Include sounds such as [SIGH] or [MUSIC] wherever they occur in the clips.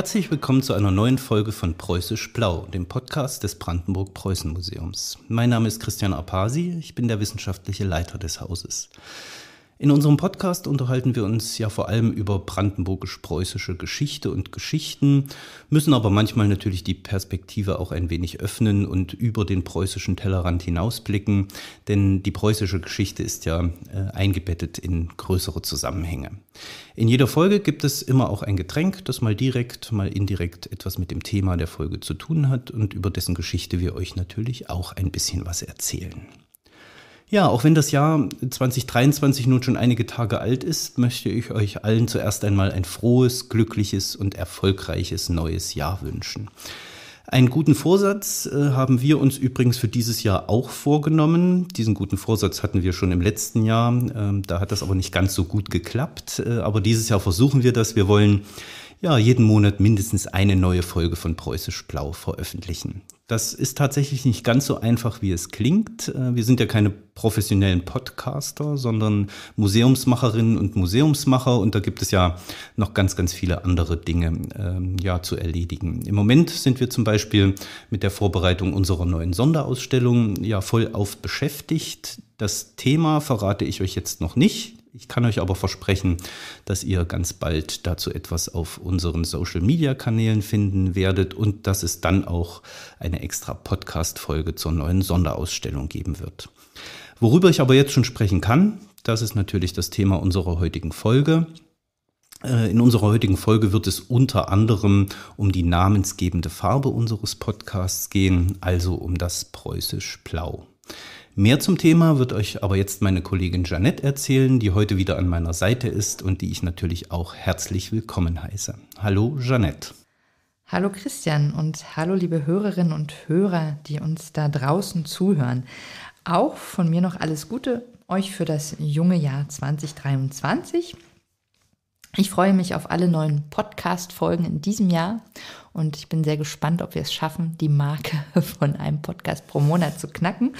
Herzlich willkommen zu einer neuen Folge von Preußisch Blau, dem Podcast des Brandenburg-Preußen-Museums. Mein Name ist Christian Apasi, ich bin der wissenschaftliche Leiter des Hauses. In unserem Podcast unterhalten wir uns ja vor allem über brandenburgisch-preußische Geschichte und Geschichten, müssen aber manchmal natürlich die Perspektive auch ein wenig öffnen und über den preußischen Tellerrand hinausblicken, denn die preußische Geschichte ist ja äh, eingebettet in größere Zusammenhänge. In jeder Folge gibt es immer auch ein Getränk, das mal direkt, mal indirekt etwas mit dem Thema der Folge zu tun hat und über dessen Geschichte wir euch natürlich auch ein bisschen was erzählen. Ja, auch wenn das Jahr 2023 nun schon einige Tage alt ist, möchte ich euch allen zuerst einmal ein frohes, glückliches und erfolgreiches neues Jahr wünschen. Einen guten Vorsatz äh, haben wir uns übrigens für dieses Jahr auch vorgenommen. Diesen guten Vorsatz hatten wir schon im letzten Jahr. Ähm, da hat das aber nicht ganz so gut geklappt. Äh, aber dieses Jahr versuchen wir das. Wir wollen ja jeden Monat mindestens eine neue Folge von Preußisch Blau veröffentlichen. Das ist tatsächlich nicht ganz so einfach, wie es klingt. Äh, wir sind ja keine professionellen Podcaster, sondern Museumsmacherinnen und Museumsmacher. Und da gibt es ja noch ganz, ganz viele andere Dinge ähm, ja, zu erledigen. Im Moment sind wir zum Beispiel mit der Vorbereitung unserer neuen Sonderausstellung ja voll auf beschäftigt. Das Thema verrate ich euch jetzt noch nicht. Ich kann euch aber versprechen, dass ihr ganz bald dazu etwas auf unseren Social-Media-Kanälen finden werdet und dass es dann auch eine extra Podcast-Folge zur neuen Sonderausstellung geben wird. Worüber ich aber jetzt schon sprechen kann, das ist natürlich das Thema unserer heutigen Folge. Äh, in unserer heutigen Folge wird es unter anderem um die namensgebende Farbe unseres Podcasts gehen, also um das preußisch Blau. Mehr zum Thema wird euch aber jetzt meine Kollegin Janette erzählen, die heute wieder an meiner Seite ist und die ich natürlich auch herzlich willkommen heiße. Hallo Janette. Hallo Christian und hallo liebe Hörerinnen und Hörer, die uns da draußen zuhören. Auch von mir noch alles Gute euch für das junge Jahr 2023. Ich freue mich auf alle neuen Podcast-Folgen in diesem Jahr und ich bin sehr gespannt, ob wir es schaffen, die Marke [LAUGHS] von einem Podcast pro Monat zu knacken.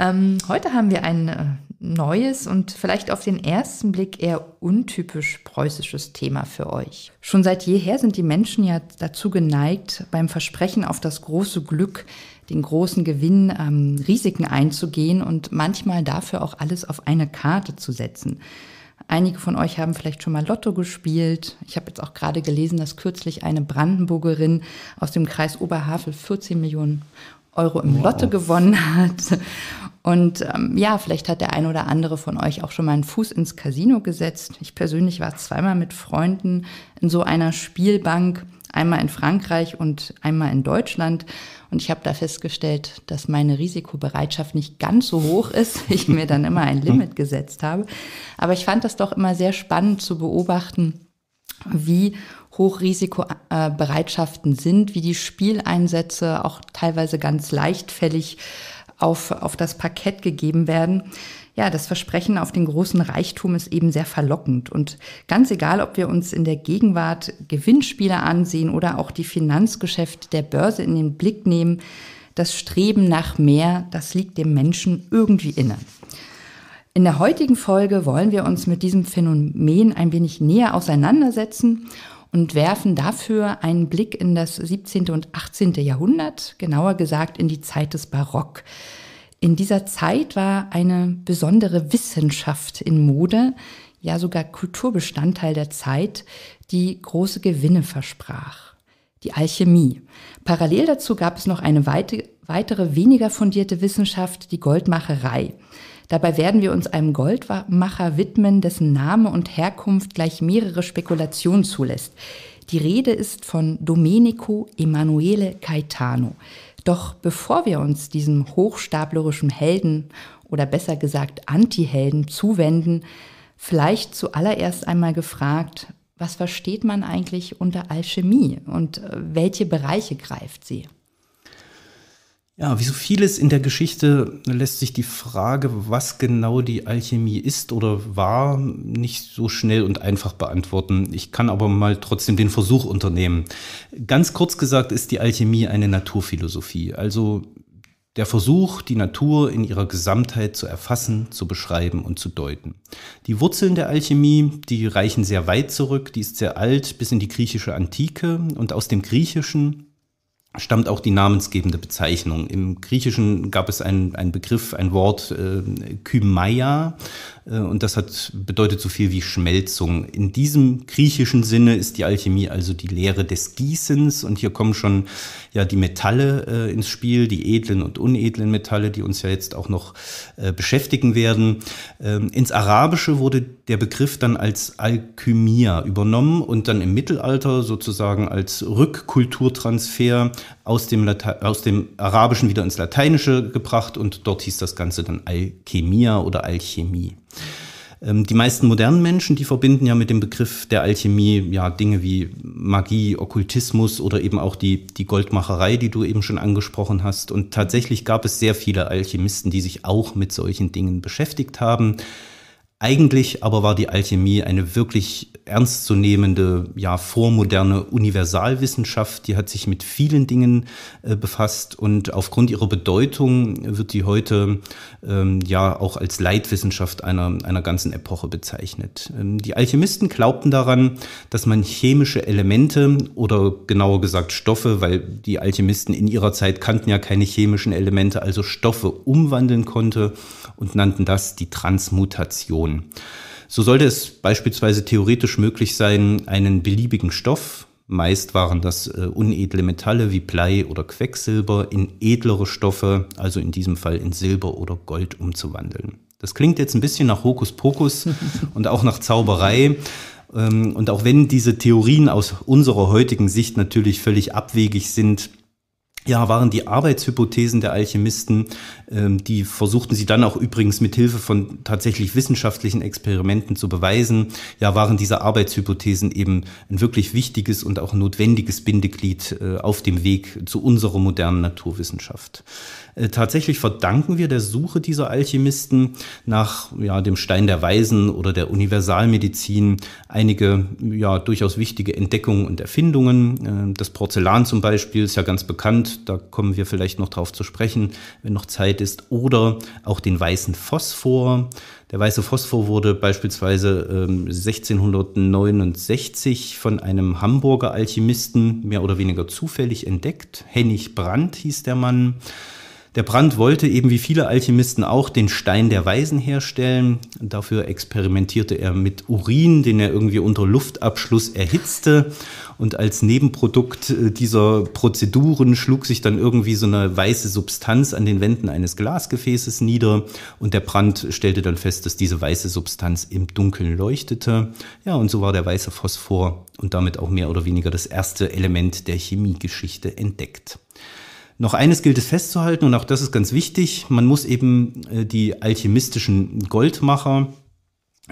Ähm, heute haben wir ein äh, neues und vielleicht auf den ersten Blick eher untypisch preußisches Thema für euch. Schon seit jeher sind die Menschen ja dazu geneigt, beim Versprechen auf das große Glück, den großen Gewinn, ähm, Risiken einzugehen und manchmal dafür auch alles auf eine Karte zu setzen. Einige von euch haben vielleicht schon mal Lotto gespielt. Ich habe jetzt auch gerade gelesen, dass kürzlich eine Brandenburgerin aus dem Kreis Oberhavel 14 Millionen Euro im wow. Lotto gewonnen hat. Und ähm, ja, vielleicht hat der ein oder andere von euch auch schon mal einen Fuß ins Casino gesetzt. Ich persönlich war zweimal mit Freunden in so einer Spielbank, einmal in Frankreich und einmal in Deutschland. Und ich habe da festgestellt, dass meine Risikobereitschaft nicht ganz so hoch ist. [LAUGHS] Ich mir dann immer ein Limit gesetzt habe. Aber ich fand das doch immer sehr spannend zu beobachten, wie Hochrisikobereitschaften sind, wie die Spieleinsätze auch teilweise ganz leichtfällig auf, auf das Parkett gegeben werden. Ja, das Versprechen auf den großen Reichtum ist eben sehr verlockend. Und ganz egal, ob wir uns in der Gegenwart Gewinnspiele ansehen oder auch die Finanzgeschäfte der Börse in den Blick nehmen, das Streben nach mehr, das liegt dem Menschen irgendwie inne. In der heutigen Folge wollen wir uns mit diesem Phänomen ein wenig näher auseinandersetzen und werfen dafür einen Blick in das 17. und 18. Jahrhundert, genauer gesagt in die Zeit des Barock. In dieser Zeit war eine besondere Wissenschaft in Mode, ja sogar Kulturbestandteil der Zeit, die große Gewinne versprach. Die Alchemie. Parallel dazu gab es noch eine weite, weitere weniger fundierte Wissenschaft, die Goldmacherei. Dabei werden wir uns einem Goldmacher widmen, dessen Name und Herkunft gleich mehrere Spekulationen zulässt. Die Rede ist von Domenico Emanuele Caetano. Doch bevor wir uns diesem hochstaplerischen Helden oder besser gesagt Anti-Helden zuwenden, vielleicht zuallererst einmal gefragt, was versteht man eigentlich unter Alchemie und äh, welche Bereiche greift sie? Ja, wie so vieles in der Geschichte lässt sich die Frage, was genau die Alchemie ist oder war, nicht so schnell und einfach beantworten. Ich kann aber mal trotzdem den Versuch unternehmen. Ganz kurz gesagt ist die Alchemie eine Naturphilosophie, also der Versuch, die Natur in ihrer Gesamtheit zu erfassen, zu beschreiben und zu deuten. Die Wurzeln der Alchemie, die reichen sehr weit zurück, die ist sehr alt bis in die griechische Antike und aus dem Griechischen stammt auch die namensgebende Bezeichnung. Im Griechischen gab es einen, Begriff, ein Wort äh, Kymaia äh, und das hat, bedeutet so viel wie Schmelzung. In diesem griechischen Sinne ist die Alchemie also die Lehre des Gießens und hier kommen schon ja die Metalle äh, ins Spiel, die edlen und unedlen Metalle, die uns ja jetzt auch noch äh, beschäftigen werden. Ähm, ins Arabische wurde der Begriff dann als Alchymia übernommen und dann im Mittelalter sozusagen als Rückkulturtransfer aus dem, Late aus dem Arabischen wieder ins Lateinische gebracht und dort hieß das Ganze dann Alchemia oder Alchemie. Ähm, die meisten modernen Menschen, die verbinden ja mit dem Begriff der Alchemie ja Dinge wie Magie, Okkultismus oder eben auch die, die Goldmacherei, die du eben schon angesprochen hast. Und tatsächlich gab es sehr viele Alchemisten, die sich auch mit solchen Dingen beschäftigt haben. Eigentlich aber war die Alchemie eine wirklich ernstzunehmende, ja, vormoderne Universalwissenschaft. Die hat sich mit vielen Dingen äh, befasst und aufgrund ihrer Bedeutung wird die heute ähm, ja auch als Leitwissenschaft einer, einer ganzen Epoche bezeichnet. Ähm, die Alchemisten glaubten daran, dass man chemische Elemente oder genauer gesagt Stoffe, weil die Alchemisten in ihrer Zeit kannten ja keine chemischen Elemente, also Stoffe umwandeln konnte und nannten das die Transmutation. Informationen. So sollte es beispielsweise theoretisch möglich sein, einen beliebigen Stoff, meist waren das äh, unedle Metalle wie Blei oder Quecksilber, in edlere Stoffe, also in diesem Fall in Silber oder Gold umzuwandeln. Das klingt jetzt ein bisschen nach Hokuspokus [LAUGHS] und auch nach Zauberei. Ähm, und auch wenn diese Theorien aus unserer heutigen Sicht natürlich völlig abwegig sind, ja, waren die Arbeitshypothesen der Alchemisten. Ähm, die versuchten sie dann auch übrigens mit Hilfe von tatsächlich wissenschaftlichen Experimenten zu beweisen. Ja, waren diese Arbeitshypothesen eben ein wirklich wichtiges und auch notwendiges Bindeglied äh, auf dem Weg zu unserer modernen Naturwissenschaft. Äh, tatsächlich verdanken wir der Suche dieser Alchemisten nach ja, dem Stein der Weisen oder der Universalmedizin einige ja, durchaus wichtige Entdeckungen und Erfindungen. Ähm, das Porzellan zum Beispiel ist ja ganz bekannt da kommen wir vielleicht noch drauf zu sprechen, wenn noch Zeit ist, oder auch den weißen Phosphor. Der weiße Phosphor wurde beispielsweise ähm, 1669 von einem Hamburger Alchemisten mehr oder weniger zufällig entdeckt. Hennig Brandt hieß der Mann. Der Brand wollte eben wie viele Alchemisten auch den Stein der Weisen herstellen. Dafür experimentierte er mit Urin, den er irgendwie unter Luftabschluss erhitzte. Und als Nebenprodukt äh, dieser Prozeduren schlug sich dann irgendwie so eine weiße Substanz an den Wänden eines Glasgefäßes nieder. Und der Brand stellte dann fest, dass diese weiße Substanz im Dunkeln leuchtete. Ja, und so war der weiße Phosphor und damit auch mehr oder weniger das erste Element der Chemiegeschichte entdeckt. Noch eines gilt es festzuhalten und auch das ist ganz wichtig. Man muss eben äh, die alchemistischen Goldmacher,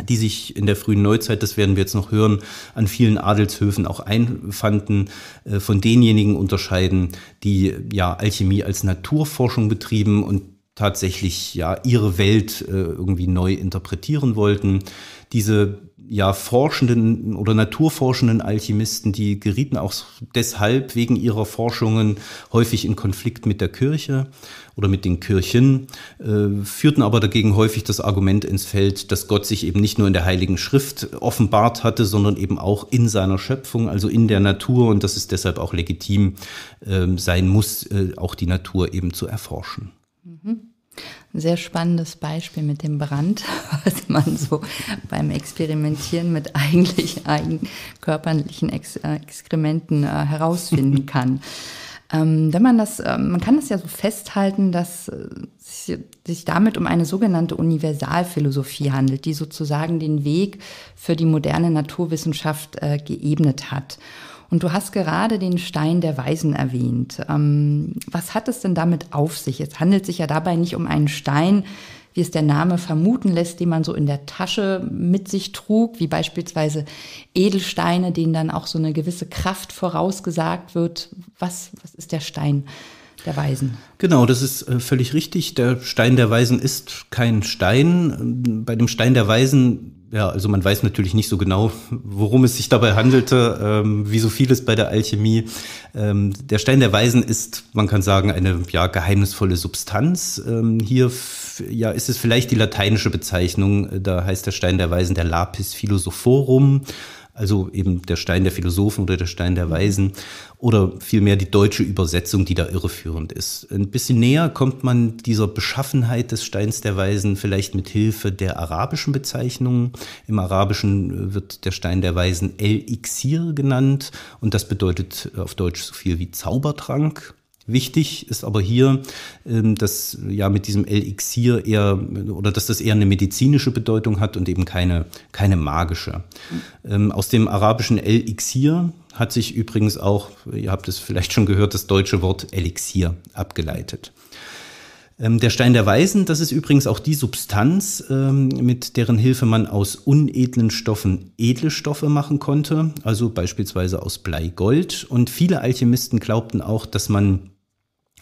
die sich in der frühen Neuzeit, das werden wir jetzt noch hören, an vielen Adelshöfen auch einfanden, äh, von denjenigen unterscheiden, die ja Alchemie als Naturforschung betrieben und tatsächlich ja ihre Welt äh, irgendwie neu interpretieren wollten diese ja forschenden oder naturforschenden Alchemisten, die gerieten auch deshalb wegen ihrer Forschungen häufig in Konflikt mit der Kirche oder mit den Kirchen, äh, führten aber dagegen häufig das Argument ins Feld, dass Gott sich eben nicht nur in der Heiligen Schrift offenbart hatte, sondern eben auch in seiner Schöpfung, also in der Natur und dass es deshalb auch legitim äh, sein muss, äh, auch die Natur eben zu erforschen. Mhm sehr spannendes Beispiel mit dem Brand, [LAUGHS] was man so beim Experimentieren mit eigentlich eigenkörperlichen Ex äh, Exkrementen äh, herausfinden [LAUGHS] kann. Ähm, wenn man das, ähm, man kann das ja so festhalten, dass äh, sich, sich damit um eine sogenannte Universalphilosophie handelt, die sozusagen den Weg für die moderne Naturwissenschaft äh, geebnet hat. Und du hast gerade den Stein der Weisen erwähnt. Ähm, was hat es denn damit auf sich? Es handelt sich ja dabei nicht um einen Stein, wie es der Name vermuten lässt, den man so in der Tasche mit sich trug, wie beispielsweise Edelsteine, denen dann auch so eine gewisse Kraft vorausgesagt wird. Was, was ist der Stein? der Weisen. Genau, das ist äh, völlig richtig. Der Stein der Weisen ist kein Stein. Bei dem Stein der Weisen ja, also man weiß natürlich nicht so genau, worum es sich dabei handelte, ähm, wie so vieles bei der Alchemie. Ähm, der Stein der Weisen ist, man kann sagen, eine ja, geheimnisvolle Substanz. Ähm, hier ja, ist es vielleicht die lateinische Bezeichnung, da heißt der Stein der Weisen der Lapis Philosophorum. Also eben der Stein der Philosophen oder der Stein der Weisen oder vielmehr die deutsche Übersetzung, die da irreführend ist. Ein bisschen näher kommt man dieser Beschaffenheit des Steins der Weisen vielleicht mit Hilfe der arabischen Bezeichnungen. Im Arabischen wird der Stein der Weisen El-Ixir genannt und das bedeutet auf Deutsch so viel wie Zaubertrank. Wichtig ist aber hier, ähm, dass ja mit diesem Elixir eher oder dass das eher eine medizinische Bedeutung hat und eben keine, keine magische. Ähm, aus dem arabischen Elixir hat sich übrigens auch, ihr habt es vielleicht schon gehört, das deutsche Wort Elixier abgeleitet. Ähm, der Stein der Weisen, das ist übrigens auch die Substanz, mit deren Hilfe man aus unedlen Stoffen edle Stoffe machen konnte, also beispielsweise aus Bleigold. Und viele Alchemisten glaubten auch, dass man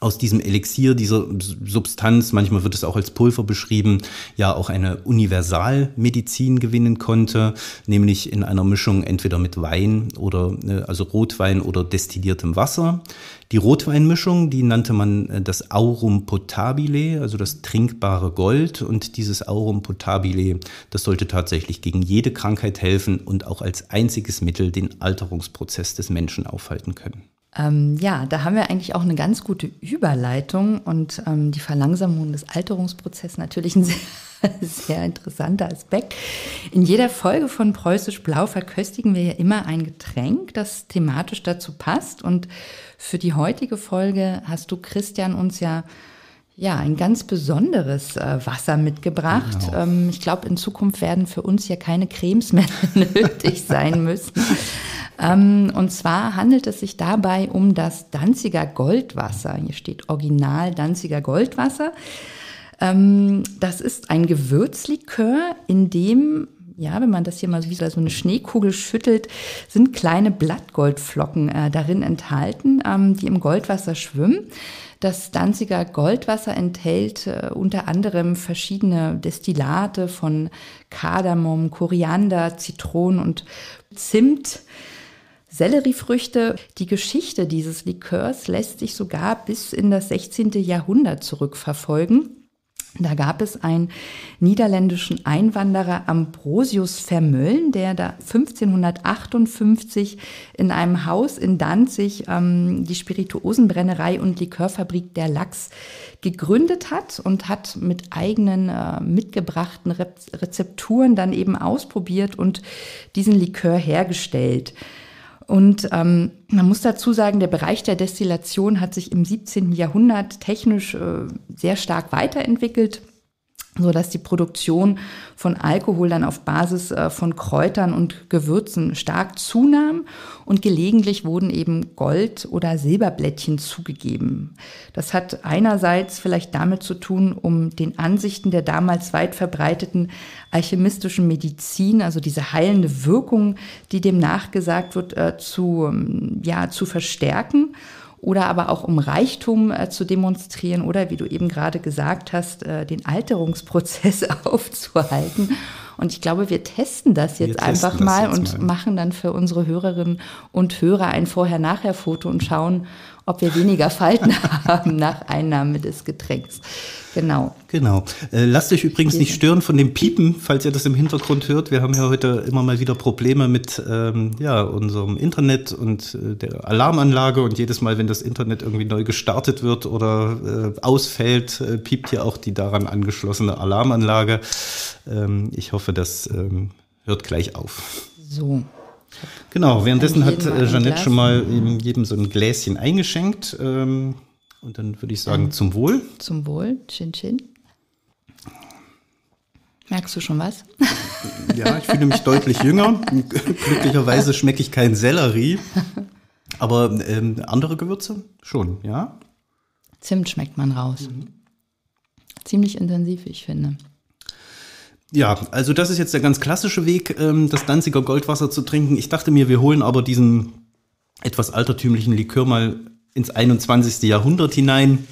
aus diesem Elixier, dieser Substanz, manchmal wird es auch als Pulver beschrieben, ja auch eine Universalmedizin gewinnen konnte, nämlich in einer Mischung entweder mit Wein oder äh, also Rotwein oder destilliertem Wasser. Die Rotweinmischung, die nannte man äh, das Aurum potabile, also das trinkbare Gold und dieses Aurum potabile, das sollte tatsächlich gegen jede Krankheit helfen und auch als einziges Mittel den Alterungsprozess des Menschen aufhalten können. Ähm, ja, da haben wir eigentlich auch eine ganz gute Überleitung und ähm, die Verlangsamung des Alterungsprozesses natürlich ein [LAUGHS] sehr, sehr interessanter Aspekt. In jeder Folge von Preußisch Blau verköstigen wir ja immer ein Getränk, das thematisch dazu passt. Und für die heutige Folge hast du, Christian, uns ja ja, ein ganz besonderes äh, Wasser mitgebracht. Genau. Ähm, ich glaube, in Zukunft werden für uns ja keine Cremes mehr [LAUGHS] nötig sein müssen. Ähm, und zwar handelt es sich dabei um das Danziger Goldwasser. Hier steht Original Danziger Goldwasser. Ähm, das ist ein Gewürzlikör, in dem ja, wenn man das hier mal so wie so eine Schneekugel schüttelt, sind kleine Blattgoldflocken äh, darin enthalten, ähm, die im Goldwasser schwimmen. Das Danziger Goldwasser enthält äh, unter anderem verschiedene Destillate von Kardamom, Koriander, Zitronen und Zimt. Selleriefrüchte. Die Geschichte dieses Likörs lässt sich sogar bis in das 16. Jahrhundert zurückverfolgen. Da gab es einen niederländischen Einwanderer Ambrosius Vermölln, der da 1558 in einem Haus in Danzig ähm, die Spirituosenbrennerei und Likörfabrik der Lachs gegründet hat und hat mit eigenen äh, mitgebrachten Rezepturen dann eben ausprobiert und diesen Likör hergestellt. Und ähm, man muss dazu sagen, der Bereich der Destillation hat sich im 17. Jahrhundert technisch äh, sehr stark weiterentwickelt so dass die Produktion von Alkohol dann auf Basis äh, von Kräutern und Gewürzen stark zunahm und gelegentlich wurden eben Gold- oder Silberblättchen zugegeben. Das hat einerseits vielleicht damit zu tun, um den Ansichten der damals weit verbreiteten alchemistischen Medizin, also diese heilende Wirkung, die dem nachgesagt wird, äh, zu, ähm, ja, zu verstärken oder aber auch um Reichtum äh, zu demonstrieren oder, wie du eben gerade gesagt hast, äh, den Alterungsprozess [LAUGHS] aufzuhalten. Und ich glaube, wir testen das jetzt testen einfach das mal jetzt und mal. machen dann für unsere Hörerinnen und Hörer ein Vorher-Nachher-Foto und schauen, ob wir weniger Falten [LAUGHS] haben nach Einnahme des Getränks. Genau. Genau. Äh, lasst euch übrigens nicht genau. stören von dem Piepen, falls ihr das im Hintergrund hört. Wir haben ja heute immer mal wieder Probleme mit ähm, ja, unserem Internet und äh, der Alarmanlage. Und jedes Mal, wenn das Internet irgendwie neu gestartet wird oder äh, ausfällt, äh, piept hier auch die daran angeschlossene Alarmanlage. Ähm, ich hoffe, das ähm, hört gleich auf. So. Genau, währenddessen hat Jeannette schon mal jedem so ein Gläschen eingeschenkt. Ähm, und dann würde ich sagen, zum Wohl. Zum Wohl. Chin Chin. Merkst du schon was? [LAUGHS] Ja, ich fühle mich deutlich jünger. Glücklicherweise schmecke ich keinen Sellerie. Aber ähm, andere Gewürze schon, ja. Zimt schmeckt man raus. Mhm. Ziemlich intensiv, ich finde. Ja, also das ist jetzt der ganz klassische Weg, ähm, das Danziger Goldwasser zu trinken. Ich dachte mir, wir holen aber diesen etwas altertümlichen Likör mal ins 21. Jahrhundert hinein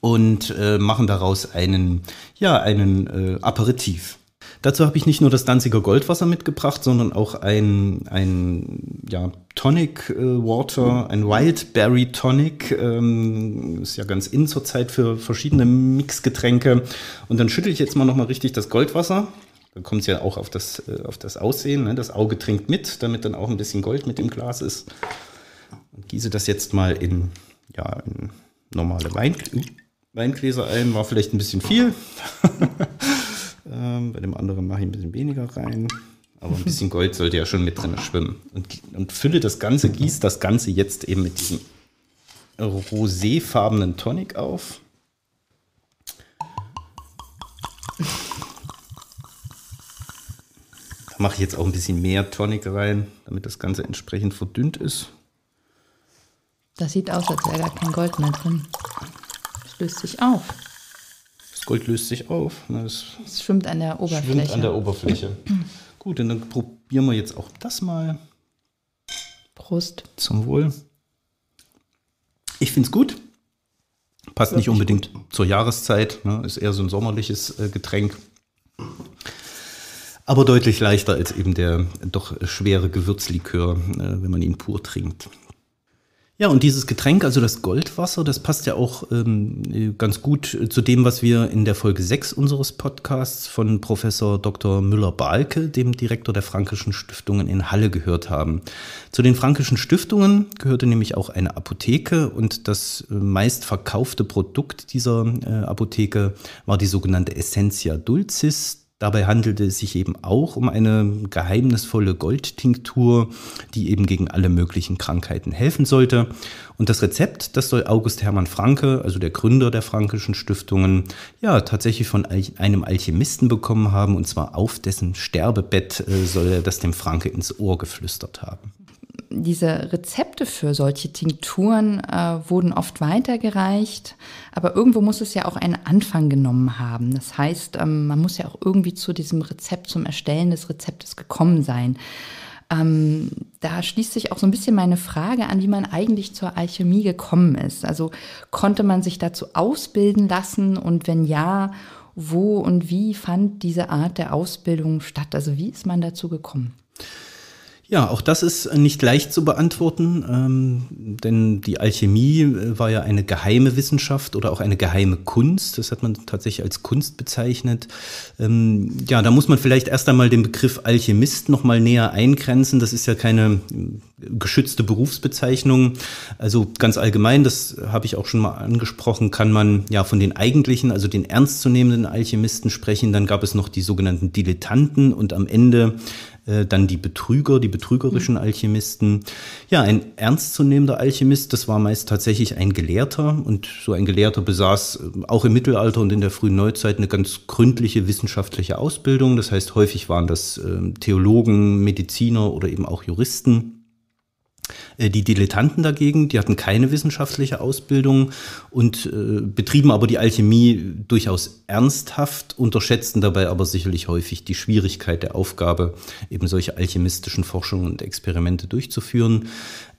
und äh, machen daraus einen, ja, einen äh, Aperitif. Dazu habe ich nicht nur das Danziger Goldwasser mitgebracht, sondern auch ein, ein ja, Tonic äh, Water, ein Wildberry Tonic. Ähm, ist ja ganz in zur Zeit für verschiedene Mixgetränke. Und dann schüttel ich jetzt mal nochmal richtig das Goldwasser. Da kommt es ja auch auf das, äh, auf das Aussehen. Ne? Das Auge trinkt mit, damit dann auch ein bisschen Gold mit im Glas ist und gieße das jetzt mal in, ja, in normale Wein Weingläser ein. War vielleicht ein bisschen viel. [LAUGHS] ähm, bei dem anderen mache ich ein bisschen weniger rein. Aber ein bisschen Gold sollte ja schon mit drin schwimmen. Und, und fülle das Ganze, gieße das Ganze jetzt eben mit diesem roséfarbenen Tonic auf. Da mache ich jetzt auch ein bisschen mehr Tonic rein, damit das Ganze entsprechend verdünnt ist. Das sieht aus, als wäre gar kein Gold mehr drin. Das löst sich auf. Das Gold löst sich auf. Es, ne, es schwimmt an der Oberfläche. Schwimmt an der Oberfläche. [CLEARS THROAT] Gut, dann probieren wir jetzt auch das mal. Prost. Zum Wohl. Ich finde es gut. Passt nicht unbedingt gut. zur Jahreszeit. Ne? Ist eher so ein sommerliches äh, Getränk. Aber deutlich leichter als eben der doch schwere Gewürzlikör, äh, wenn man ihn pur trinkt. Ja, und dieses Getränk, also das Goldwasser, das passt ja auch ähm, ganz gut zu dem, was wir in der Folge 6 unseres Podcasts von Professor Dr. Müller-Balke, dem Direktor der Frankischen Stiftungen in Halle, gehört haben. Zu den Frankischen Stiftungen gehörte nämlich auch eine Apotheke und das äh, meistverkaufte Produkt dieser äh, Apotheke war die sogenannte Essentia Dulcis, Dabei handelte es sich eben auch um eine geheimnisvolle Goldtinktur, die eben gegen alle möglichen Krankheiten helfen sollte. Und das Rezept, das soll August Hermann Franke, also der Gründer der frankischen Stiftungen, ja tatsächlich von einem Alchemisten bekommen haben. Und zwar auf dessen Sterbebett äh, soll er das dem Franke ins Ohr geflüstert haben diese Rezepte für solche Tinkturen äh, wurden oft weitergereicht, aber irgendwo muss es ja auch einen Anfang genommen haben. Das heißt, ähm, man muss ja auch irgendwie zu diesem Rezept, zum Erstellen des Rezeptes gekommen sein. Ähm, da schließt sich auch so ein bisschen meine Frage an, wie man eigentlich zur Alchemie gekommen ist. Also konnte man sich dazu ausbilden lassen und wenn ja, wo und wie fand diese Art der Ausbildung statt? Also wie ist man dazu gekommen? Ja, auch das ist nicht leicht zu beantworten, ähm, denn die Alchemie äh, war ja eine geheime Wissenschaft oder auch eine geheime Kunst. Das hat man tatsächlich als Kunst bezeichnet. Ähm, ja, da muss man vielleicht erst einmal den Begriff Alchemist nochmal näher eingrenzen. Das ist ja keine äh, geschützte Berufsbezeichnung. Also ganz allgemein, das habe ich auch schon mal angesprochen, kann man ja von den eigentlichen, also den ernstzunehmenden Alchemisten sprechen. Dann gab es noch die sogenannten Dilettanten und am Ende äh, dann die Betrüger, die betrügerischen mhm. Alchemisten. Ja, ein ernstzunehmender Alchemist, das war meist tatsächlich ein Gelehrter und so ein Gelehrter besaß äh, auch im Mittelalter und in der frühen Neuzeit eine ganz gründliche wissenschaftliche Ausbildung. Das heißt, häufig waren das ähm, Theologen, Mediziner oder eben auch Juristen. Äh, die Dilettanten dagegen, die hatten keine wissenschaftliche Ausbildung und äh, betrieben aber die Alchemie durchaus ernsthaft, unterschätzten dabei aber sicherlich häufig die Schwierigkeit der Aufgabe, eben solche alchemistischen Forschungen und Experimente durchzuführen.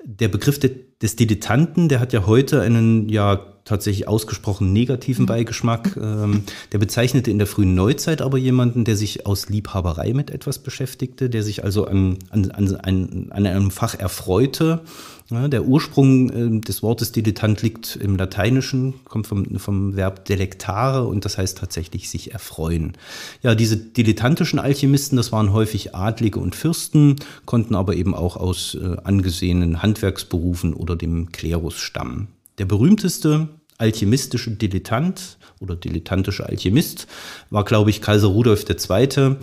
Der Begriff de des Dilettanten, der hat ja heute einen ja tatsächlich ausgesprochen negativen mhm. Beigeschmack. Ähm, der bezeichnete in der frühen Neuzeit aber jemanden, der sich aus Liebhaberei mit etwas beschäftigte, der sich also an, an, an, an einem Fach erfreute. Ja, der Ursprung äh, des Wortes Dilettant liegt im Lateinischen, kommt vom, vom Verb delectare und das heißt tatsächlich sich erfreuen. Ja, diese dilettantischen Alchemisten, das waren häufig Adlige und Fürsten, konnten aber eben auch aus äh, angesehenen Handwerksberufen oder dem Klerus stammen. Der berühmteste alchemistische Dilettant oder dilettantische Alchemist war, glaube ich, Kaiser Rudolf II.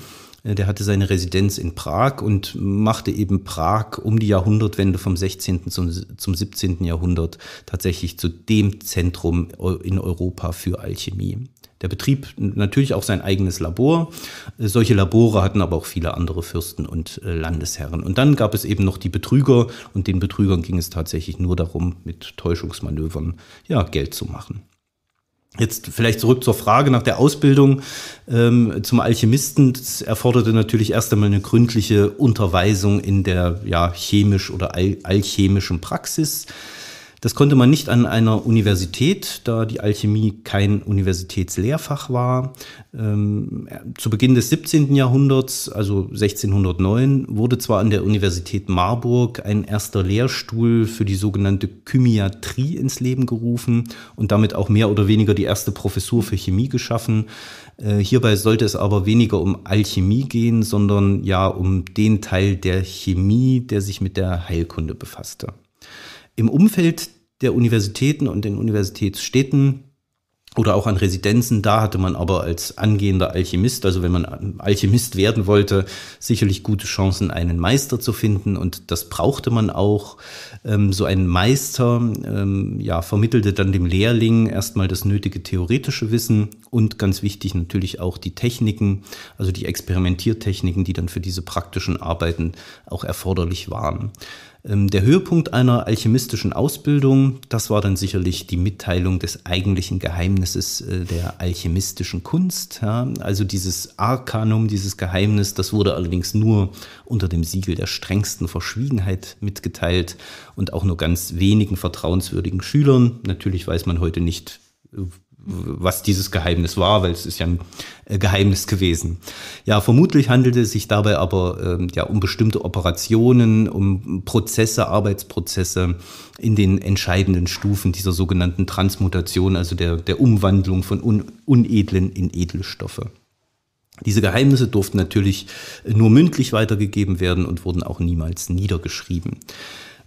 Äh, der hatte seine Residenz in Prag und machte eben Prag um die Jahrhundertwende vom 16. zum, zum 17. Jahrhundert tatsächlich zu dem Zentrum äh, in Europa für Alchemie der Betrieb natürlich auch sein eigenes Labor. Solche Labore hatten aber auch viele andere Fürsten und äh, Landesherren. Und dann gab es eben noch die Betrüger und den Betrügern ging es tatsächlich nur darum, mit Täuschungsmanövern ja, Geld zu machen. Jetzt vielleicht zurück zur Frage nach der Ausbildung ähm, zum Alchemisten. Das erforderte natürlich erst einmal eine gründliche Unterweisung in der ja, chemisch- oder al alchemischen Praxis. Das konnte man nicht an einer Universität, da die Alchemie kein Universitätslehrfach war. Ähm, zu Beginn des 17. Jahrhunderts, also 1609, wurde zwar an der Universität Marburg ein erster Lehrstuhl für die sogenannte Chymiatrie ins Leben gerufen und damit auch mehr oder weniger die erste Professur für Chemie geschaffen. Äh, hierbei sollte es aber weniger um Alchemie gehen, sondern ja um den Teil der Chemie, der sich mit der Heilkunde befasste im Umfeld der Universitäten und den Universitätsstädten oder auch an Residenzen. Da hatte man aber als angehender Alchemist, also wenn man Alchemist werden wollte, sicherlich gute Chancen, einen Meister zu finden. Und das brauchte man auch. Ähm, so ein Meister ähm, ja, vermittelte dann dem Lehrling erstmal das nötige theoretische Wissen und ganz wichtig natürlich auch die Techniken, also die Experimentiertechniken, die dann für diese praktischen Arbeiten auch erforderlich waren. Ähm, der Höhepunkt einer alchemistischen Ausbildung, das war dann sicherlich die Mitteilung des eigentlichen Geheimnisses äh, der alchemistischen Kunst. Also dieses Arkanum, dieses Geheimnis, das wurde allerdings nur unter dem Siegel der strengsten Verschwiegenheit mitgeteilt und auch nur ganz wenigen vertrauenswürdigen Schülern. Natürlich weiß man heute nicht, äh, was dieses Geheimnis war, weil es ist ja ein äh, Geheimnis gewesen. Ja, vermutlich handelte es sich dabei aber äh, ja um bestimmte Operationen, um Prozesse, Arbeitsprozesse in den entscheidenden Stufen dieser sogenannten Transmutation, also der, der Umwandlung von un, unedlen in Edelstoffe. Diese Geheimnisse durften natürlich äh, nur mündlich weitergegeben werden und wurden auch niemals niedergeschrieben.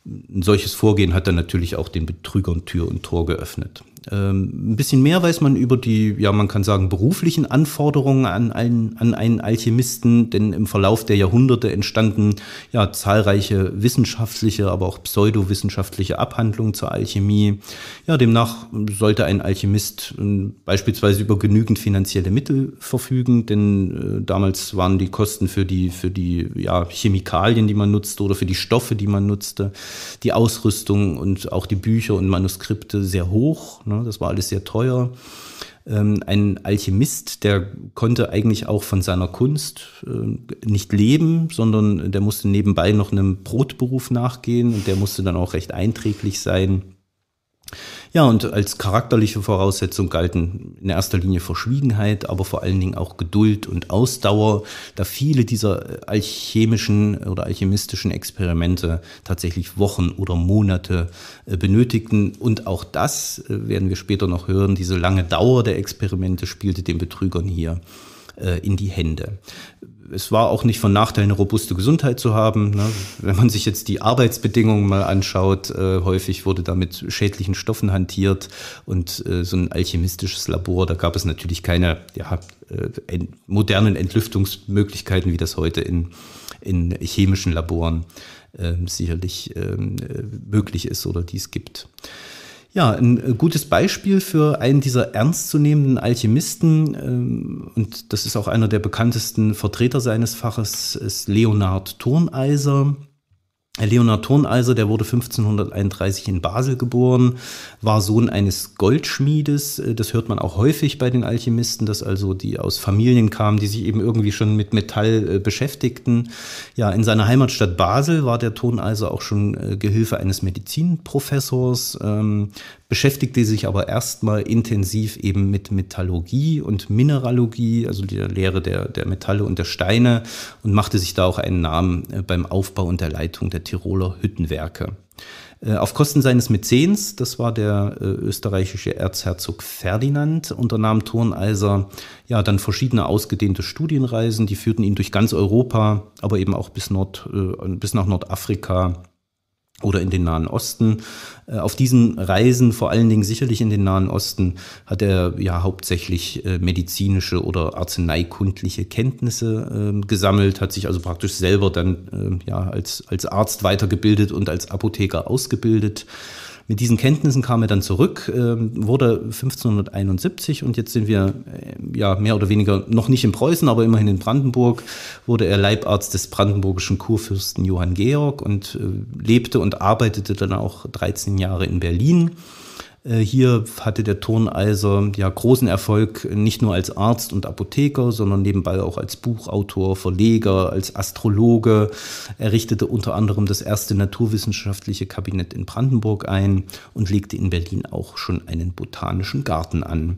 Ein solches Vorgehen hat dann natürlich auch den Betrügern Tür und Tor geöffnet. Ähm, ein bisschen mehr weiß man über die, ja, man kann sagen, beruflichen Anforderungen an einen, an einen Alchemisten, denn im Verlauf der Jahrhunderte entstanden ja zahlreiche wissenschaftliche, aber auch pseudowissenschaftliche Abhandlungen zur Alchemie. Ja, demnach sollte ein Alchemist äh, beispielsweise über genügend finanzielle Mittel verfügen, denn äh, damals waren die Kosten für die, für die ja, Chemikalien, die man nutzte oder für die Stoffe, die man nutzte, die Ausrüstung und auch die Bücher und Manuskripte sehr hoch. Ne? Das war alles sehr teuer. Ähm, ein Alchemist, der konnte eigentlich auch von seiner Kunst äh, nicht leben, sondern der musste nebenbei noch einem Brotberuf nachgehen und der musste dann auch recht einträglich sein. Ja, und als charakterliche Voraussetzung galten in erster Linie Verschwiegenheit, aber vor allen Dingen auch Geduld und Ausdauer, da viele dieser äh, alchemischen oder alchemistischen Experimente tatsächlich Wochen oder Monate äh, benötigten. Und auch das äh, werden wir später noch hören, diese lange Dauer der Experimente spielte den Betrügern hier äh, in die Hände. Es war auch nicht von Nachteil, eine robuste Gesundheit zu haben. Ne? Wenn man sich jetzt die Arbeitsbedingungen mal anschaut, äh, häufig wurde da mit schädlichen Stoffen hantiert und äh, so ein alchemistisches Labor, da gab es natürlich keine ja, modernen Entlüftungsmöglichkeiten, wie das heute in, in chemischen Laboren ähm, sicherlich ähm, möglich ist oder die es gibt. Ja, ein äh, gutes Beispiel für einen dieser ernstzunehmenden Alchemisten, ähm, und das ist auch einer der bekanntesten Vertreter seines Faches, ist Leonhard Turneiser, Leonard Thorneiser, also, der wurde 1531 in Basel geboren, war Sohn eines Goldschmiedes. Äh, das hört man auch häufig bei den Alchemisten, dass also die aus Familien kamen, die sich eben irgendwie schon mit Metall äh, beschäftigten. Ja, in seiner Heimatstadt Basel war der Thorneiser also auch schon äh, Gehilfe eines Medizinprofessors, ähm, beschäftigte sich aber erstmal intensiv eben mit Metallurgie und Mineralogie, also der Lehre der, der Metalle und der Steine und machte sich da auch einen Namen beim Aufbau und der Leitung der der Tiroler Hüttenwerke. Äh, auf Kosten seines Mäzens, das war der äh, österreichische Erzherzog Ferdinand, unternahm Thurneiser ja dann verschiedene ausgedehnte Studienreisen, die führten ihn durch ganz Europa, aber eben auch bis, Nord, äh, bis nach Nordafrika oder in den Nahen Osten. Äh, auf diesen Reisen, vor allen Dingen sicherlich in den Nahen Osten, hat er ja hauptsächlich äh, medizinische oder arzneikundliche Kenntnisse ähm, gesammelt, hat sich also praktisch selber dann ähm, ja, als, als Arzt weitergebildet und als Apotheker ausgebildet. Mit diesen Kenntnissen kam er dann zurück, ähm, wurde 1571 und jetzt sind wir äh, ja mehr oder weniger noch nicht in Preußen, aber immerhin in Brandenburg, wurde er Leibarzt des brandenburgischen Kurfürsten Johann Georg und äh, lebte und arbeitete dann auch 13 Jahre in Berlin. Äh, hier hatte der Turneiser ja großen Erfolg, nicht nur als Arzt und Apotheker, sondern nebenbei auch als Buchautor, Verleger, als Astrologe, Er richtete unter anderem das erste naturwissenschaftliche Kabinett in Brandenburg ein und legte in Berlin auch schon einen botanischen Garten an.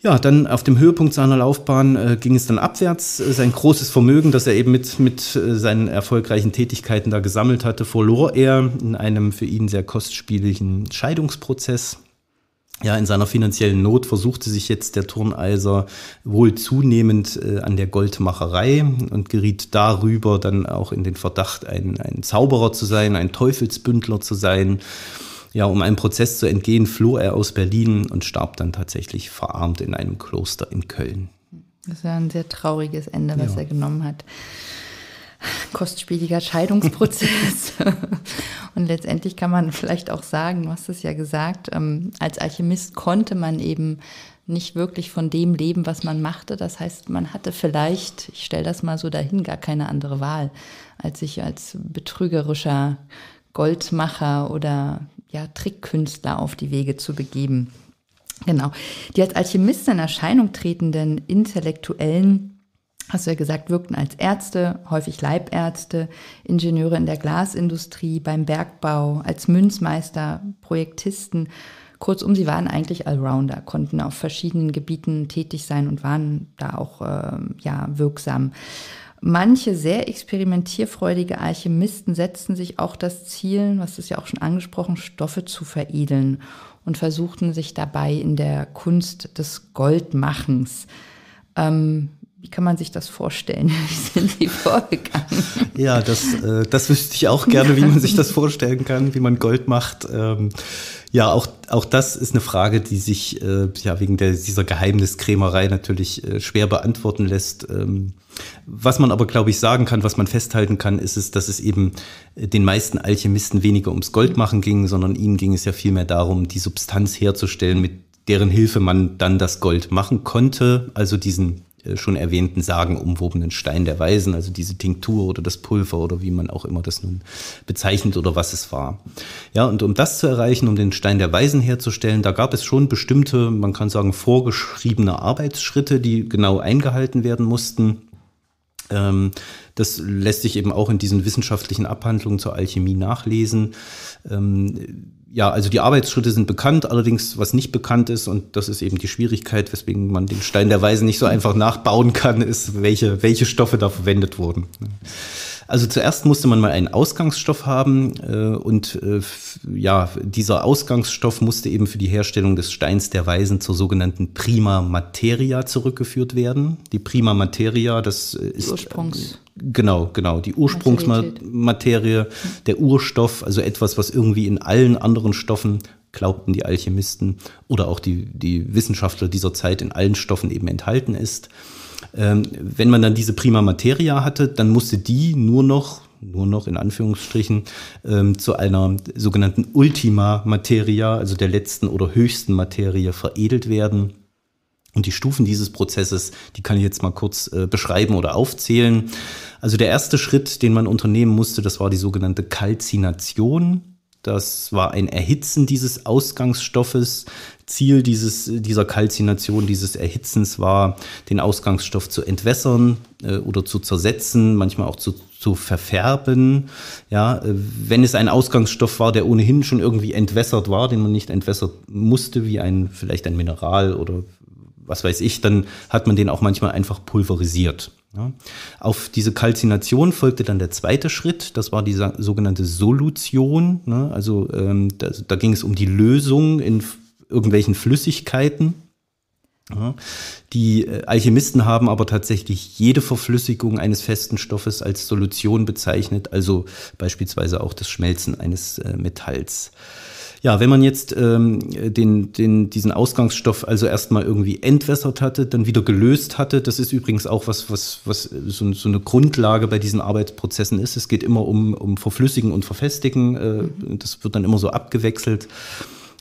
Ja, dann auf dem Höhepunkt seiner Laufbahn äh, ging es dann abwärts. Äh, sein großes Vermögen, das er eben mit, mit äh, seinen erfolgreichen Tätigkeiten da gesammelt hatte, verlor er in einem für ihn sehr kostspieligen Scheidungsprozess. Ja, in seiner finanziellen Not versuchte sich jetzt der Turneiser wohl zunehmend äh, an der Goldmacherei und geriet darüber dann auch in den Verdacht, ein, ein Zauberer zu sein, ein Teufelsbündler zu sein. Ja, um einem Prozess zu entgehen, floh er aus Berlin und starb dann tatsächlich verarmt in einem Kloster in Köln. Das war ein sehr trauriges Ende, was ja. er genommen hat. Kostspieliger Scheidungsprozess. [LAUGHS] und letztendlich kann man vielleicht auch sagen, du hast es ja gesagt, ähm, als Alchemist konnte man eben nicht wirklich von dem leben, was man machte. Das heißt, man hatte vielleicht, ich stelle das mal so dahin, gar keine andere Wahl, als sich als betrügerischer Goldmacher oder ja, Trickkünstler auf die Wege zu begeben. Genau. Die als Alchemisten in Erscheinung tretenden Intellektuellen, hast du ja gesagt, wirkten als Ärzte, häufig Leibärzte, Ingenieure in der Glasindustrie, beim Bergbau, als Münzmeister, Projektisten. Kurzum, sie waren eigentlich Allrounder, konnten auf verschiedenen Gebieten tätig sein und waren da auch äh, ja, wirksam. Manche sehr experimentierfreudige Alchemisten setzten sich auch das Ziel, was ist ja auch schon angesprochen, Stoffe zu veredeln und versuchten sich dabei in der Kunst des Goldmachens. Ähm, wie kann man sich das vorstellen? [LAUGHS] Wie sind die [LAUGHS] vorgegangen? Ja, das, äh, das wüsste ich auch gerne, wie man sich das vorstellen kann, wie man Gold macht. Ähm, ja, auch, auch das ist eine Frage, die sich äh, ja, wegen der, dieser Geheimniskrämerei natürlich äh, schwer beantworten lässt. Ähm, was man aber, glaube ich, sagen kann, was man festhalten kann, ist es, dass es eben den meisten Alchemisten weniger ums Goldmachen ging, sondern ihnen ging es ja vielmehr darum, die Substanz herzustellen, mit deren Hilfe man dann das Gold machen konnte, also diesen äh, schon erwähnten sagenumwobenen Stein der Weisen, also diese Tinktur oder das Pulver oder wie man auch immer das nun bezeichnet oder was es war. Ja, und um das zu erreichen, um den Stein der Weisen herzustellen, da gab es schon bestimmte, man kann sagen, vorgeschriebene Arbeitsschritte, die genau eingehalten werden mussten. Ähm, das lässt sich eben auch in diesen wissenschaftlichen Abhandlungen zur Alchemie nachlesen. Ähm, ja, also die Arbeitsschritte sind bekannt, allerdings was nicht bekannt ist, und das ist eben die Schwierigkeit, weswegen man den Stein der Weisen nicht so einfach nachbauen kann, ist, welche, welche Stoffe da verwendet wurden. Also zuerst musste man mal einen Ausgangsstoff haben äh, und äh, ja, dieser Ausgangsstoff musste eben für die Herstellung des Steins der Weisen zur sogenannten Prima Materia zurückgeführt werden. Die Prima Materia, das äh, ist Ursprungs ähm, Genau, genau. Die Ursprungsmaterie, hm. der Urstoff, also etwas, was irgendwie in allen anderen Stoffen, glaubten die Alchemisten oder auch die, die Wissenschaftler dieser Zeit, in allen Stoffen eben enthalten ist. Ähm, wenn man dann diese Prima Materia hatte, dann musste die nur noch nur noch in Anführungsstrichen ähm, zu einer sogenannten Ultima Materia, also der letzten oder höchsten Materie, veredelt werden. Und die Stufen dieses Prozesses, die kann ich jetzt mal kurz äh, beschreiben oder aufzählen. Also der erste Schritt, den man unternehmen musste, das war die sogenannte Kalzination. Das war ein Erhitzen dieses Ausgangsstoffes. Ziel dieses, dieser Kalzination, dieses Erhitzens war, den Ausgangsstoff zu entwässern äh, oder zu zersetzen, manchmal auch zu, zu verfärben. Ja, äh, wenn es ein Ausgangsstoff war, der ohnehin schon irgendwie entwässert war, den man nicht entwässert musste, wie ein, vielleicht ein Mineral oder was weiß ich, dann hat man den auch manchmal einfach pulverisiert. Ja. Auf diese Kalzination folgte dann der zweite Schritt, das war die sogenannte Solution. Ne? Also ähm, da, da, ging es um die Lösung in irgendwelchen Flüssigkeiten. Ja. Die äh, Alchemisten haben aber tatsächlich jede Verflüssigung eines festen Stoffes als Solution bezeichnet, also beispielsweise auch das Schmelzen eines äh, Metalls. Ja, wenn man jetzt ähm, den, den, diesen Ausgangsstoff also erstmal irgendwie entwässert hatte, dann wieder gelöst hatte, das ist übrigens auch was, was, was äh, so, so eine Grundlage bei diesen Arbeitsprozessen ist. Es geht immer um, um Verflüssigen und Verfestigen. Äh, mhm. Das wird dann immer so abgewechselt.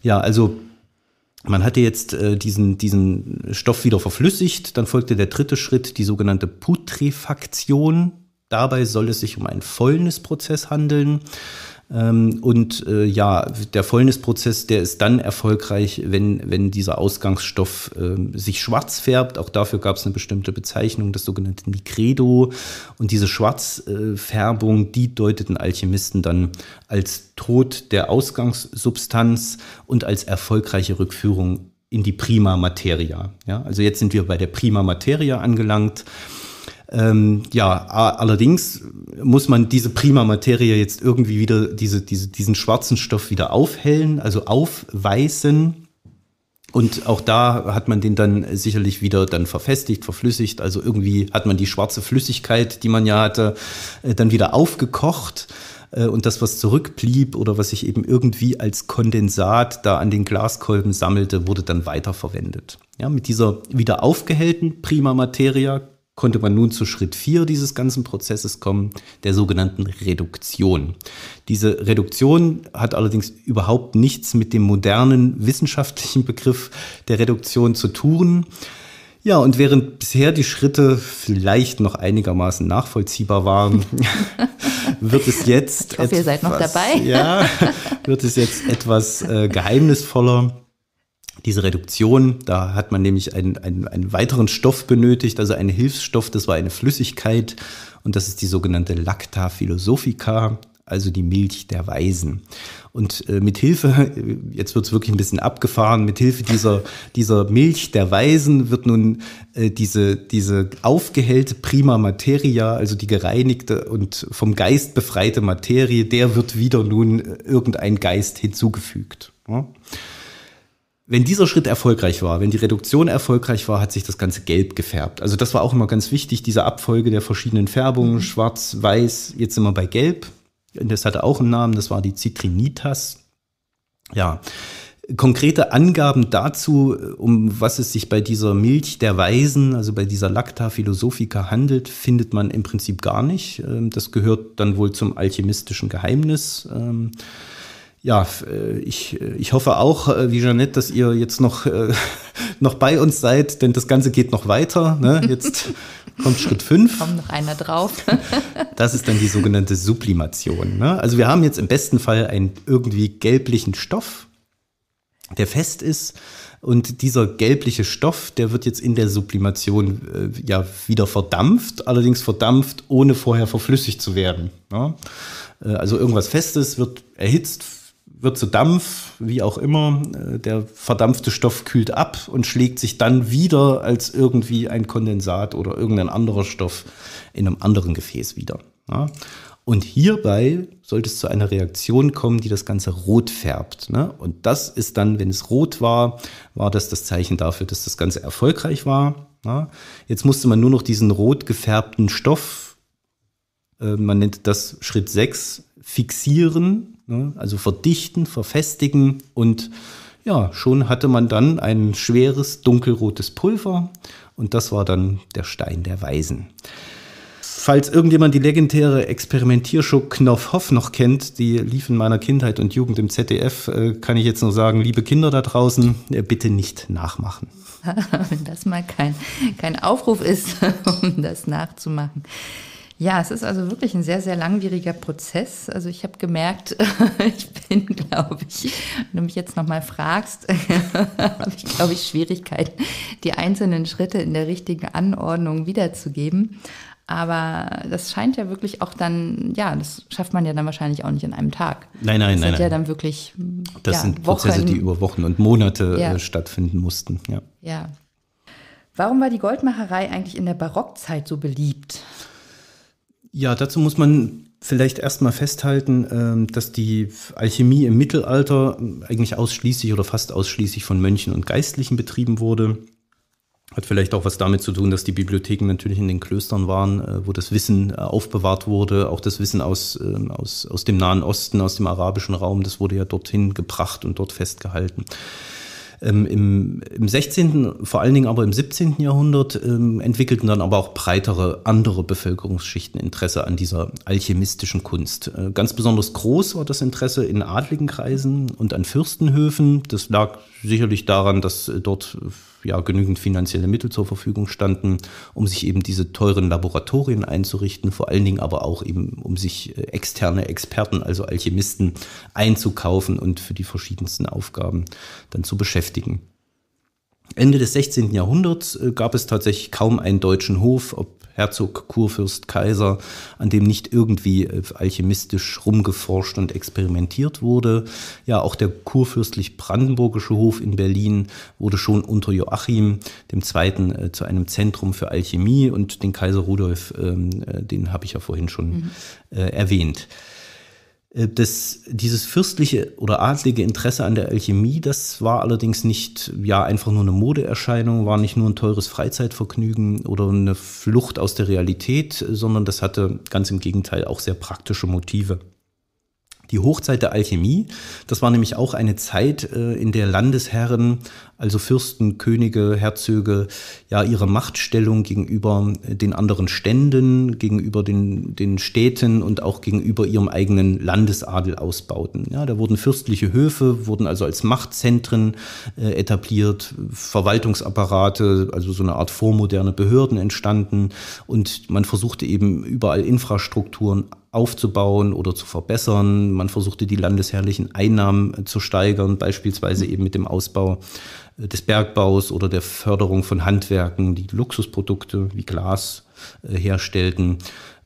Ja, also man hatte jetzt äh, diesen, diesen Stoff wieder verflüssigt, dann folgte der dritte Schritt, die sogenannte Putrefaktion. Dabei soll es sich um einen Fäulnisprozess handeln. Ähm, und äh, ja, der Fäulnisprozess, der ist dann erfolgreich, wenn, wenn dieser Ausgangsstoff äh, sich schwarz färbt. Auch dafür gab es eine bestimmte Bezeichnung, das sogenannte Nicredo. Und diese Schwarzfärbung, die deuteten Alchemisten dann als Tod der Ausgangssubstanz und als erfolgreiche Rückführung in die Prima Materia. Ja, also jetzt sind wir bei der Prima Materia angelangt. Ähm, ja, allerdings muss man diese prima Materie jetzt irgendwie wieder, diese, diese, diesen schwarzen Stoff wieder aufhellen, also aufweißen. Und auch da hat man den dann sicherlich wieder dann verfestigt, verflüssigt. Also irgendwie hat man die schwarze Flüssigkeit, die man ja hatte, äh, dann wieder aufgekocht. Äh, und das, was zurückblieb oder was sich eben irgendwie als Kondensat da an den Glaskolben sammelte, wurde dann weiterverwendet. Ja, mit dieser wieder aufgehellten Prima Materia konnte man nun zu Schritt 4 dieses ganzen Prozesses kommen, der sogenannten Reduktion. Diese Reduktion hat allerdings überhaupt nichts mit dem modernen wissenschaftlichen Begriff der Reduktion zu tun. Ja, und während bisher die Schritte vielleicht noch einigermaßen nachvollziehbar waren, [LAUGHS] wird es jetzt. Ich hoffe, etwas, ihr seid noch dabei. ja, wird es jetzt etwas äh, geheimnisvoller diese Reduktion, da hat man nämlich einen, einen, einen weiteren Stoff benötigt, also einen Hilfsstoff, das war eine Flüssigkeit und das ist die sogenannte Lacta philosophica, also die Milch der Weisen. Und äh, mit Hilfe, äh, jetzt wird es wirklich ein bisschen abgefahren, mit Hilfe dieser, [LAUGHS] dieser Milch der Weisen wird nun äh, diese, diese aufgehellte Prima Materia, also die gereinigte und vom Geist befreite Materie, der wird wieder nun äh, irgendein Geist hinzugefügt. Ja? wenn dieser Schritt erfolgreich war, wenn die Reduktion erfolgreich war, hat sich das Ganze gelb gefärbt. Also das war auch immer ganz wichtig, diese Abfolge der verschiedenen Färbungen, mhm. schwarz, weiß, jetzt sind wir bei gelb. Das hatte auch einen Namen, das war die Citrinitas. Ja, konkrete Angaben dazu, um was es sich bei dieser Milch der Weisen, also bei dieser Lacta philosophica handelt, findet man im Prinzip gar nicht. Ähm, das gehört dann wohl zum alchemistischen Geheimnis. Ähm, ja, äh, ich, äh, ich hoffe auch, äh, wie Jeanette, dass ihr jetzt noch, [LAUGHS] noch bei uns seid, denn das Ganze geht noch weiter. Ne? [LAUGHS] Jetzt kommt Schritt 5. Kommt noch einer drauf. [LAUGHS] das ist dann die sogenannte Sublimation. Ne? Also wir haben jetzt im besten Fall einen irgendwie gelblichen Stoff, der fest ist. Und dieser gelbliche Stoff, der wird jetzt in der Sublimation äh, ja wieder verdampft, allerdings verdampft, ohne vorher verflüssigt zu werden. Ja? Ne? Also irgendwas Festes wird erhitzt, wird zu Dampf, wie auch immer. Äh, der verdampfte Stoff kühlt ab und schlägt sich dann wieder als irgendwie ein Kondensat oder irgendein anderer Stoff in einem anderen Gefäß wieder. Ja? Und hierbei sollte es zu einer Reaktion kommen, die das Ganze rot färbt. Ne? Und das ist dann, wenn es rot war, war das das Zeichen dafür, dass das Ganze erfolgreich war. Ne? Jetzt musste man nur noch diesen rot gefärbten Stoff, äh, man nennt das Schritt 6, fixieren, ne? also verdichten, verfestigen und ja, schon hatte man dann ein schweres dunkelrotes Pulver und das war dann der Stein der Weisen. Falls irgendjemand die legendäre Experimentiershow Knopf Hoff noch kennt, die lief in meiner Kindheit und Jugend im ZDF, äh, kann ich jetzt nur sagen, liebe Kinder da draußen, äh, bitte nicht nachmachen. [LAUGHS] Wenn das mal kein, kein Aufruf ist, [LAUGHS] um das nachzumachen. Ja, es ist also wirklich ein sehr, sehr langwieriger Prozess. Also ich habe gemerkt, [LAUGHS] ich bin, glaube ich, wenn du mich jetzt nochmal fragst, [LAUGHS] habe ich, glaube ich, Schwierigkeiten, die einzelnen Schritte in der richtigen Anordnung wiederzugeben. Aber das scheint ja wirklich auch dann, ja, das schafft man ja dann wahrscheinlich auch nicht in einem Tag. Nein, nein, das nein. Das sind nein. ja dann wirklich. Das ja, sind Prozesse, Wochen. die über Wochen und Monate äh, ja. stattfinden mussten. Ja. ja. Warum war die Goldmacherei eigentlich in der Barockzeit so beliebt? Ja, dazu muss man vielleicht erstmal festhalten, ähm, dass die Alchemie im Mittelalter eigentlich ausschließlich oder fast ausschließlich von Mönchen und Geistlichen betrieben wurde. Hat vielleicht auch was damit zu tun, dass die Bibliotheken natürlich in den Klöstern waren, äh, wo das Wissen äh, aufbewahrt wurde. Auch das Wissen aus, ähm, aus, aus dem Nahen Osten, aus dem arabischen Raum, das wurde ja dorthin gebracht und dort festgehalten. Ähm, im, im, 16., vor allen Dingen aber im 17. Jahrhundert ähm, entwickelten dann aber auch breitere andere Bevölkerungsschichten Interesse an dieser alchemistischen Kunst. Äh, ganz besonders groß war das Interesse in adligen Kreisen und an Fürstenhöfen. Das lag sicherlich daran, dass äh, dort ja, genügend finanzielle Mittel zur Verfügung standen, um sich eben diese teuren Laboratorien einzurichten, vor allen Dingen aber auch eben, um sich äh, externe Experten, also Alchemisten, einzukaufen und für die verschiedensten Aufgaben dann zu beschäftigen. Ende des 16. Jahrhunderts äh, gab es tatsächlich kaum einen deutschen Hof, ob Herzog, Kurfürst, Kaiser, an dem nicht irgendwie äh, alchemistisch rumgeforscht und experimentiert wurde. Ja, auch der kurfürstlich brandenburgische Hof in Berlin wurde schon unter Joachim II. Äh, zu einem Zentrum für Alchemie und den Kaiser Rudolf, ähm, den habe ich ja vorhin schon mhm. erwähnt. Äh, das, dieses fürstliche oder adlige Interesse an der Alchemie, das war allerdings nicht ja einfach nur eine Modeerscheinung, war nicht nur ein teures Freizeitvergnügen oder eine Flucht aus der Realität, sondern das hatte ganz im Gegenteil auch sehr praktische Motive die Hochzeit der Alchemie. Das war nämlich auch eine Zeit, äh, in der Landesherren, also Fürsten, Könige, Herzöge, ja, ihre Machtstellung gegenüber äh, den anderen Ständen, gegenüber den, den Städten und auch gegenüber ihrem eigenen Landesadel ausbauten. Ja, da wurden fürstliche Höfe, wurden also als Machtzentren äh, etabliert, Verwaltungsapparate, also so eine Art vormoderne Behörden entstanden und man versuchte eben überall Infrastrukturen aufzubauen oder zu verbessern. Man versuchte die landesherrlichen Einnahmen äh, zu steigern, beispielsweise eben mit dem Ausbau äh, des Bergbaus oder der Förderung von Handwerken, die Luxusprodukte wie Glas äh, herstellten.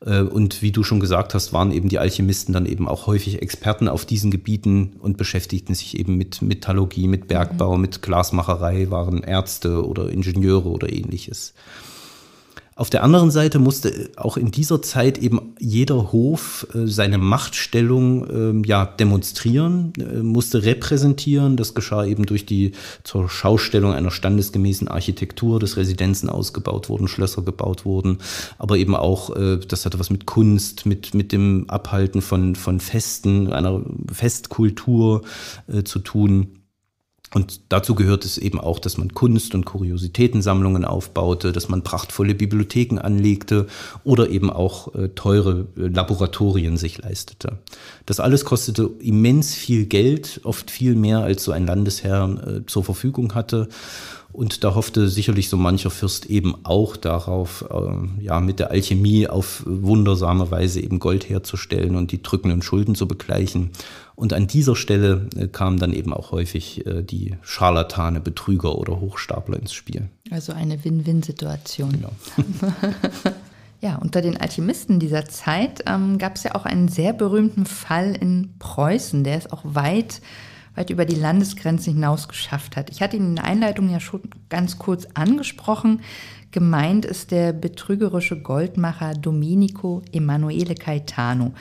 Und wie du schon gesagt hast, waren eben die Alchemisten dann eben auch häufig Experten auf diesen Gebieten und beschäftigten sich eben mit Metallurgie, mit Bergbau, mhm. mit Glasmacherei, waren Ärzte oder Ingenieure oder ähnliches. Auf der anderen Seite musste äh, auch in dieser Zeit eben jeder Hof äh, seine Machtstellung ähm, ja, demonstrieren, äh, musste repräsentieren. Das geschah eben durch die zur Schaustellung einer standesgemäßen Architektur, dass Residenzen ausgebaut wurden, Schlösser gebaut wurden, aber eben auch, das hatte was mit Kunst, mit, mit dem Abhalten von, von Festen, einer Festkultur zu tun. Und dazu gehört es eben auch, dass man Kunst- und Kuriositätensammlungen aufbaute, dass man prachtvolle Bibliotheken anlegte oder eben auch äh, teure äh, Laboratorien sich leistete. Das alles kostete immens viel Geld, oft viel mehr als so ein Landesherr äh, zur Verfügung hatte. Und da hoffte sicherlich so mancher Fürst eben auch darauf, äh, ja, mit der Alchemie auf wundersame Weise eben Gold herzustellen und die drückenden Schulden zu begleichen. Und an dieser Stelle äh, kamen dann eben auch häufig äh, die Scharlatane, Betrüger oder Hochstapler ins Spiel. Also eine Win-Win-Situation. Genau. [LAUGHS] ja, unter den Alchemisten dieser Zeit ähm, gab es ja auch einen sehr berühmten Fall in Preußen. Der ist auch weit äh, weit über die Landesgrenzen hinaus geschafft hat. Ich hatte ihn in der Einleitung ja schon ganz kurz angesprochen. Gemeint ist der betrügerische Goldmacher Domenico Emanuele Caetano,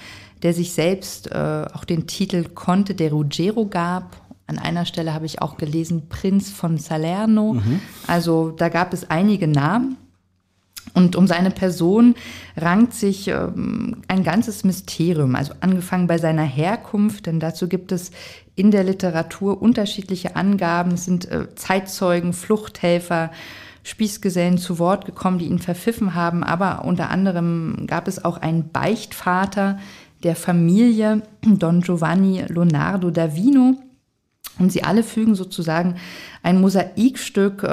der sich selbst äh, auch den Titel Conte de Ruggero gab an einer Stelle habe ich auch gelesen, Prinz von Salerno. Mhm. Also da gab es einige Namen. Und um seine Person rankt sich ähm, ein ganzes Mysterium, also angefangen bei seiner Herkunft, denn dazu gibt es in der Literatur unterschiedliche Angaben, es sind äh, Zeitzeugen, Fluchthelfer, Spießgesellen zu Wort gekommen, die ihn verpfiffen haben, aber unter anderem gab es auch einen Beichtvater der Familie, Don Giovanni Leonardo da Vino, und sie alle fügen sozusagen ein Mosaikstück, äh,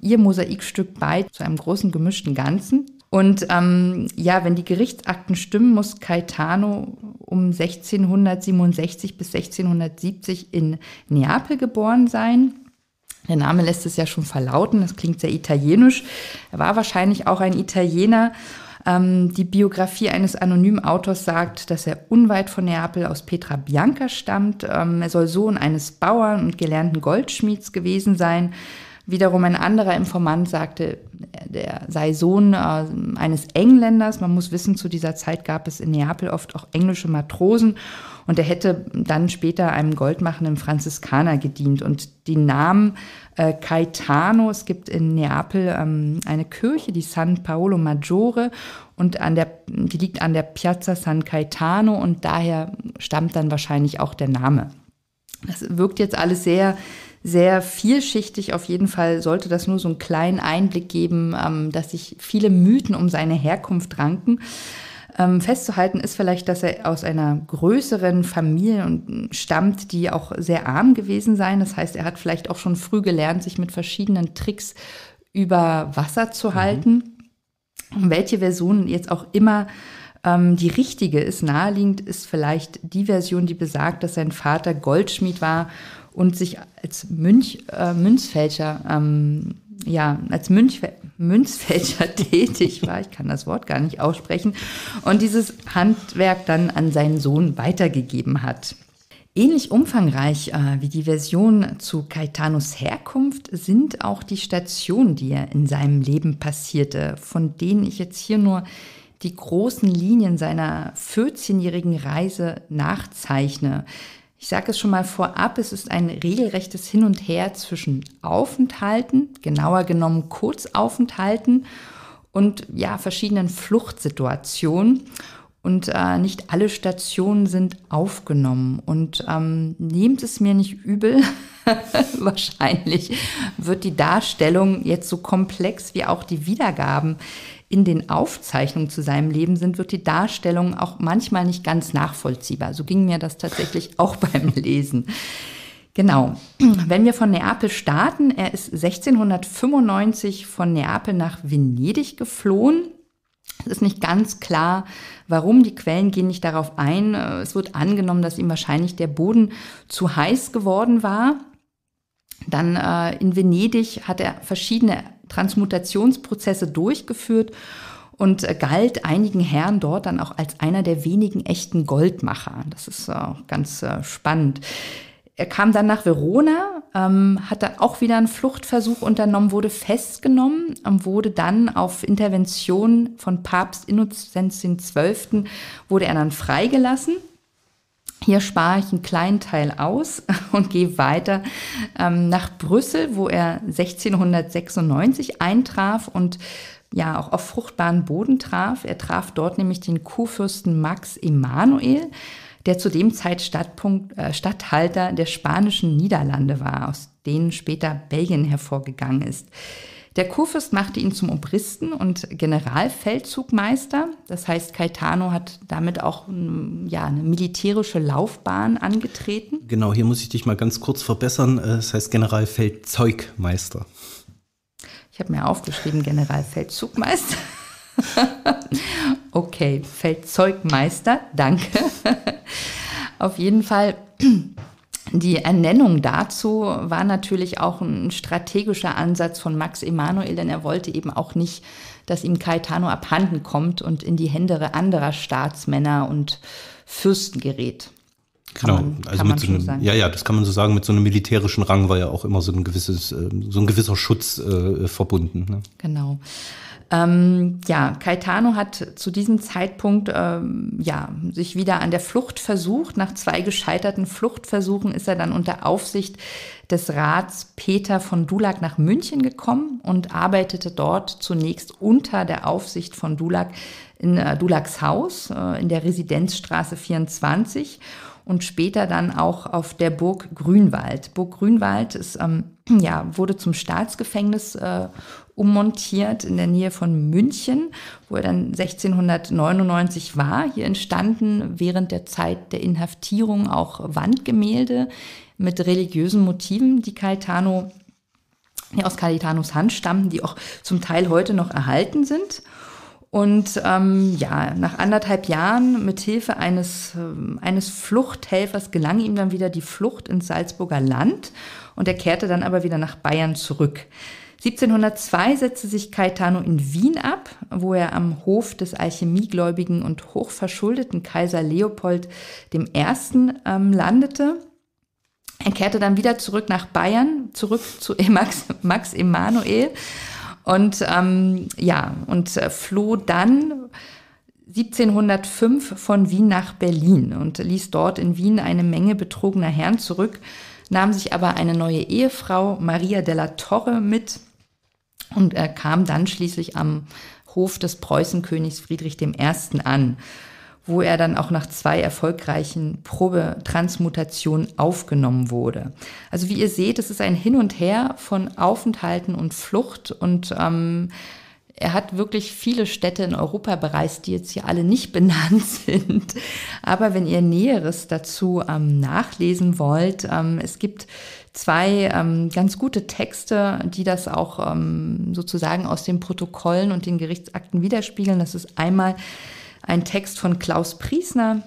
ihr Mosaikstück bei zu einem großen gemischten Ganzen. Und ähm, ja, wenn die Gerichtsakten stimmen, muss Caetano um 1667 bis 1670 in Neapel geboren sein. Der Name lässt es ja schon verlauten, das klingt sehr italienisch. Er war wahrscheinlich auch ein Italiener ähm, die Biografie eines anonymen Autors sagt, dass er unweit von Neapel aus Petra Bianca stammt. Ähm, er soll Sohn eines Bauern und gelernten Goldschmieds gewesen sein. Wiederum ein anderer Informant sagte, er sei Sohn äh, eines Engländers. Man muss wissen, zu dieser Zeit gab es in Neapel oft auch englische Matrosen und er hätte dann später einem goldmachenden Franziskaner gedient. Und die Namen äh, Caetano. Es gibt in Neapel ähm, eine Kirche, die San Paolo Maggiore, und an der, die liegt an der Piazza San Caetano und daher stammt dann wahrscheinlich auch der Name. Das wirkt jetzt alles sehr, sehr vielschichtig. Auf jeden Fall sollte das nur so einen kleinen Einblick geben, ähm, dass sich viele Mythen um seine Herkunft ranken. Ähm, festzuhalten ist vielleicht, dass er aus einer größeren Familie hm, stammt, die auch sehr arm gewesen sein. Das heißt, er hat vielleicht auch schon früh gelernt, sich mit verschiedenen Tricks über Wasser zu mhm. halten. Und welche Version jetzt auch immer ähm, die richtige ist, naheliegend ist vielleicht die Version, die besagt, dass sein Vater Goldschmied war und sich als Münch, äh, Münzfälscher ähm, ja, als Münchfe Münzfälscher [LAUGHS] tätig war. Ich kann das Wort gar nicht aussprechen. Und dieses Handwerk dann an seinen Sohn weitergegeben hat. Ähnlich umfangreich äh, wie die Version zu Caetanos Herkunft sind auch die Stationen, die er in seinem Leben passierte, von denen ich jetzt hier nur die großen Linien seiner 14-jährigen Reise nachzeichne. Ich sage es schon mal vorab, es ist ein regelrechtes Hin und Her zwischen Aufenthalten, genauer genommen Kurzaufenthalten und ja, verschiedenen Fluchtsituationen. Und äh, nicht alle Stationen sind aufgenommen. Und ähm, nehmt es mir nicht übel, [LAUGHS] wahrscheinlich wird die Darstellung jetzt so komplex wie auch die Wiedergaben in den Aufzeichnungen zu seinem Leben sind, wird die Darstellung auch manchmal nicht ganz nachvollziehbar. So ging mir das tatsächlich [LAUGHS] auch beim Lesen. Genau. Wenn wir von Neapel starten, er ist 1695 von Neapel nach Venedig geflohen. Es ist nicht ganz klar, warum. Die Quellen gehen nicht darauf ein. Es wird angenommen, dass ihm wahrscheinlich der Boden zu heiß geworden war. Dann äh, in Venedig hat er verschiedene Transmutationsprozesse durchgeführt und äh, galt einigen Herren dort dann auch als einer der wenigen echten Goldmacher. Das ist auch äh, ganz äh, spannend. Er kam dann nach Verona, ähm, hat dann auch wieder einen Fluchtversuch unternommen, wurde festgenommen wurde dann auf Intervention von Papst Innozenz XII. wurde er dann freigelassen. Hier spare ich einen kleinen Teil aus [LAUGHS] und gehe weiter ähm, nach Brüssel, wo er 1696 eintraf und ja auch auf fruchtbaren Boden traf. Er traf dort nämlich den Kurfürsten Max Emanuel, der zu dem Zeit äh, Stadthalter der spanischen Niederlande war, aus denen später Belgien hervorgegangen ist. Der Kurfürst machte ihn zum Obristen und Generalfeldzugmeister. Das heißt, Caetano hat damit auch hm, ja, eine militärische Laufbahn angetreten. Genau, hier muss ich dich mal ganz kurz verbessern. Das äh, heißt Generalfeldzeugmeister. Ich habe mir aufgeschrieben, Generalfeldzugmeister. [LAUGHS] okay, Feldzeugmeister, danke. [LAUGHS] Auf jeden Fall die Ernennung dazu war natürlich auch ein strategischer Ansatz von Max Emanuel, denn er wollte eben auch nicht, dass ihm Caetano abhanden kommt und in die Hände anderer Staatsmänner und Fürsten gerät. Kann genau, man, also mit so einem, sagen. ja, ja, das kann man so sagen. Mit so einem militärischen Rang war ja auch immer so ein gewisses, äh, so ein gewisser Schutz äh, verbunden. Ne? Genau. Ähm, ja, Caetano hat zu diesem Zeitpunkt ähm, ja, sich wieder an der Flucht versucht. Nach zwei gescheiterten Fluchtversuchen ist er dann unter Aufsicht des Rats Peter von Dulac nach München gekommen und arbeitete dort zunächst unter der Aufsicht von Dulac in äh, Dulacs Haus äh, in der Residenzstraße 24 und später dann auch auf der Burg Grünwald. Burg Grünwald ist, ähm, [CLEARS THROAT] ja, wurde zum Staatsgefängnis äh, ummontiert in der Nähe von München, wo er dann 1699 war. Hier entstanden während der Zeit der Inhaftierung auch Wandgemälde mit religiösen Motiven, die Caetano, ja, aus Caetanos Hand stammen, die auch zum Teil heute noch erhalten sind. Und ähm, ja, nach anderthalb Jahren mit Hilfe eines, äh, eines Fluchthelfers gelang ihm dann wieder die Flucht ins Salzburger Land und er kehrte dann aber wieder nach Bayern zurück. 1702 setzte sich Caetano in Wien ab, wo er am Hof des alchemiegläubigen und hochverschuldeten Kaiser Leopold I. Ähm, landete. Er kehrte dann wieder zurück nach Bayern, zurück zu [LAUGHS] Max, Max Emanuel und ähm, ja, und äh, floh dann 1705 von Wien nach Berlin und ließ dort in Wien eine Menge betrogener Herren zurück, nahm sich aber eine neue Ehefrau, Maria della Torre, mit, und er kam dann schließlich am Hof des Preußenkönigs Friedrich I. an, wo er dann auch nach zwei erfolgreichen Probetransmutationen aufgenommen wurde. Also wie ihr seht, es ist ein Hin und Her von Aufenthalten und Flucht und ähm, er hat wirklich viele Städte in Europa bereist, die jetzt hier alle nicht [LAUGHS] benannt sind. Aber wenn ihr Näheres dazu ähm, nachlesen wollt, ähm, es gibt zwei ähm, ganz gute Texte, die das auch ähm, sozusagen aus den Protokollen und den Gerichtsakten widerspiegeln. Das ist einmal ein Text von Klaus Priesner,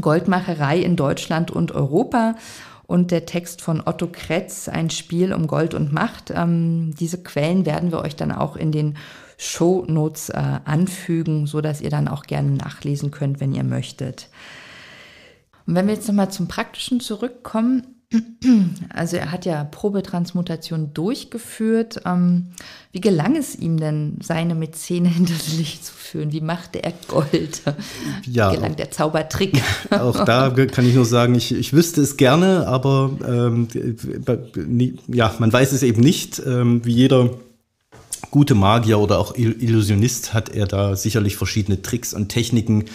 Goldmacherei in Deutschland und Europa. Und der Text von Otto Kretz, ein Spiel um Gold und Macht. Ähm, diese Quellen werden wir euch dann auch in den Show Notes äh, anfügen, so dass ihr dann auch gerne nachlesen könnt, wenn ihr möchtet. Und wenn wir jetzt nochmal zum Praktischen zurückkommen, also er hat ja Probetransmutation durchgeführt. Ähm, wie gelang es ihm denn, seine Mäzene [LAUGHS] hinter das Licht zu führen? Wie machte er Gold? Ja, Wie gelang der Zaubertrick? [LAUGHS] Auch da kann ich nur sagen, ich, ich wüsste es gerne, aber ähm, äh, ja, man weiß es eben nicht. Ähm, wie jeder gute Magier oder auch Illusionist hat er da sicherlich verschiedene Tricks und Techniken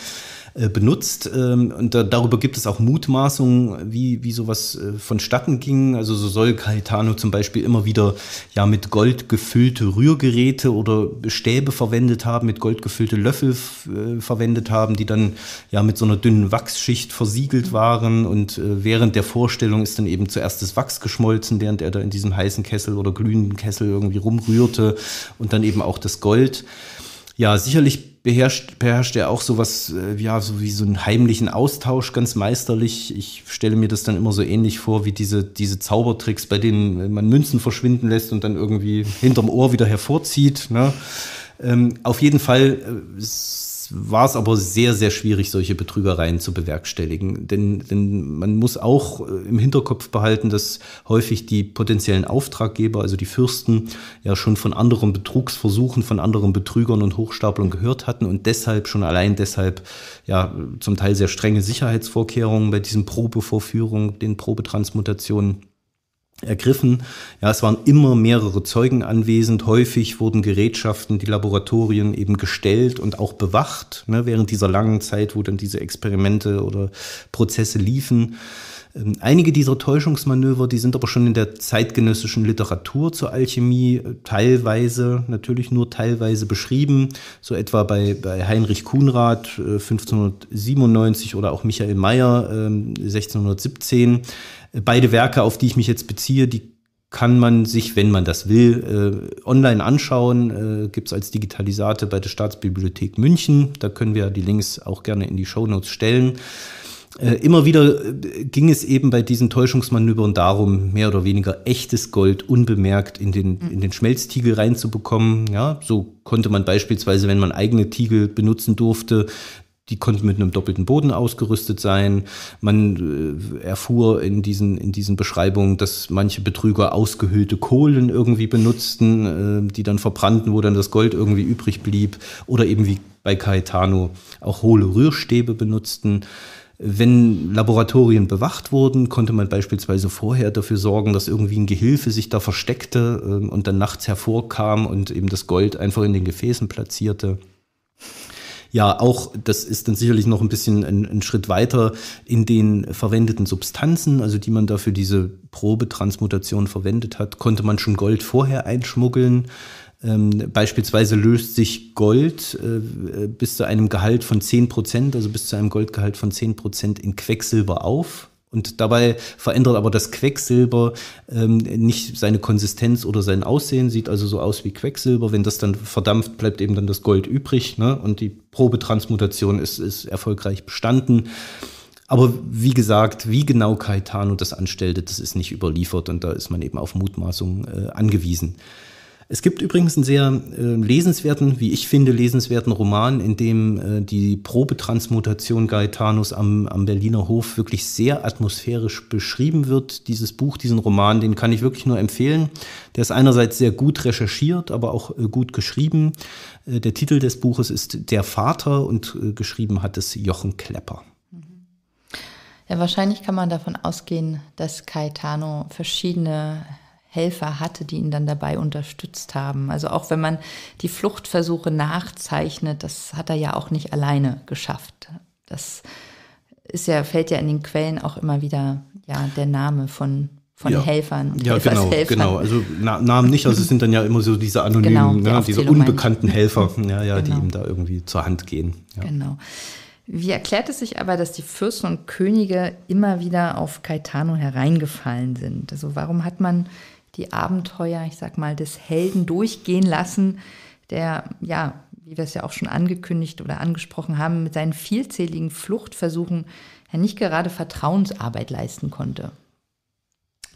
äh, benutzt. Ähm, und da, darüber gibt es auch Mutmaßungen, wie, wie sowas äh, vonstatten ging. Also so soll Caetano zum Beispiel immer wieder ja mit Gold gefüllte Rührgeräte oder Stäbe verwendet haben, mit Gold gefüllte Löffel äh, verwendet haben, die dann ja mit so einer dünnen Wachsschicht versiegelt waren. Und während der Vorstellung ist dann eben zuerst das Wachs geschmolzen, während er da in diesem heißen Kessel oder glühenden Kessel irgendwie rumrührte und dann eben auch das Gold. Ja, sicherlich beherrscht, beherrscht er auch sowas, äh, ja, so wie so einen heimlichen Austausch ganz meisterlich. Ich stelle mir das dann immer so ähnlich vor wie diese, diese Zaubertricks, bei denen man Münzen verschwinden lässt und dann irgendwie hinterm Ohr wieder hervorzieht. Ne? Ähm, auf jeden Fall äh, war es aber sehr, sehr schwierig, solche Betrügereien zu bewerkstelligen. Denn, denn man muss auch äh, im Hinterkopf behalten, dass häufig die potenziellen Auftraggeber, also die Fürsten, ja schon von anderen Betrugsversuchen, von anderen Betrügern und Hochstaplern gehört hatten und deshalb schon allein deshalb ja zum Teil sehr strenge Sicherheitsvorkehrungen bei diesen Probevorführungen, den Probetransmutationen ergriffen. Ja, es waren immer mehrere Zeugen anwesend. Häufig wurden Gerätschaften, die Laboratorien eben gestellt und auch bewacht, ne, während dieser langen Zeit, wo dann diese Experimente oder Prozesse liefen. Ähm, einige dieser Täuschungsmanöver, die sind aber schon in der zeitgenössischen Literatur zur Alchemie äh, teilweise, natürlich nur teilweise beschrieben, so etwa bei, bei Heinrich Kuhnrad äh, 1597 oder auch Michael Mayer 1617. Ähm, Beide Werke, auf die ich mich jetzt beziehe, die kann man sich, wenn man das will, äh, online anschauen. Äh, Gibt es als Digitalisate bei der Staatsbibliothek München. Da können wir die Links auch gerne in die Shownotes stellen. Äh, immer wieder äh, ging es eben bei diesen Täuschungsmanövern darum, mehr oder weniger echtes Gold unbemerkt in den, mhm. in den Schmelztiegel reinzubekommen. Ja, so konnte man beispielsweise, wenn man eigene Tiegel benutzen durfte, die konnten mit einem doppelten Boden ausgerüstet sein. Man äh, erfuhr in diesen, in diesen Beschreibungen, dass manche Betrüger ausgehöhlte Kohlen irgendwie benutzten, äh, die dann verbrannten, wo dann das Gold irgendwie übrig blieb. Oder eben wie bei Caetano auch hohle Rührstäbe benutzten. Wenn Laboratorien bewacht wurden, konnte man beispielsweise vorher dafür sorgen, dass irgendwie ein Gehilfe sich da versteckte äh, und dann nachts hervorkam und eben das Gold einfach in den Gefäßen platzierte ja auch, das ist dann sicherlich noch ein bisschen ein, ein Schritt weiter in den verwendeten Substanzen, also die man dafür diese Probetransmutation verwendet hat, konnte man schon Gold vorher einschmuggeln. Ähm, beispielsweise löst sich Gold äh, bis zu einem Gehalt von 10 Prozent, also bis zu einem Goldgehalt von 10 Prozent in Quecksilber auf. Und dabei verändert aber das Quecksilber ähm, nicht seine Konsistenz oder sein Aussehen, sieht also so aus wie Quecksilber. Wenn das dann verdampft, bleibt eben dann das Gold übrig. Ne? Und die Probetransmutation ist, ist erfolgreich bestanden. Aber wie gesagt, wie genau Caetano das anstellte, das ist nicht überliefert und da ist man eben auf Mutmaßungen äh, angewiesen. Es gibt übrigens einen sehr äh, lesenswerten, wie ich finde, lesenswerten Roman, in dem äh, die Probetransmutation Gaetanos am, am Berliner Hof wirklich sehr atmosphärisch beschrieben wird. Dieses Buch, diesen Roman, den kann ich wirklich nur empfehlen. Der ist einerseits sehr gut recherchiert, aber auch äh, gut geschrieben. Äh, der Titel des Buches ist Der Vater und äh, geschrieben hat es Jochen Klepper. Ja, wahrscheinlich kann man davon ausgehen, dass Gaetano verschiedene Helfer hatte, die ihn dann dabei unterstützt haben. Also auch wenn man die Fluchtversuche nachzeichnet, das hat er ja auch nicht alleine geschafft. Das ist ja, fällt ja in den Quellen auch immer wieder ja, der Name von von ja. Helfern und ja, genau, genau. Also na, Namen nicht, also es sind dann ja immer so diese genau, anonymen, genau, die ne, diese unbekannten Helfer, ja, ja, genau. die ihm da irgendwie zur Hand gehen. Ja. Genau. Wie erklärt es sich aber, dass die Fürsten und Könige immer wieder auf Caetano hereingefallen sind? Also warum hat man die Abenteuer, ich sag mal, des Helden durchgehen lassen, der, ja, wie wir es ja auch schon angekündigt oder angesprochen haben, mit seinen vielzähligen Fluchtversuchen ja nicht gerade Vertrauensarbeit leisten konnte.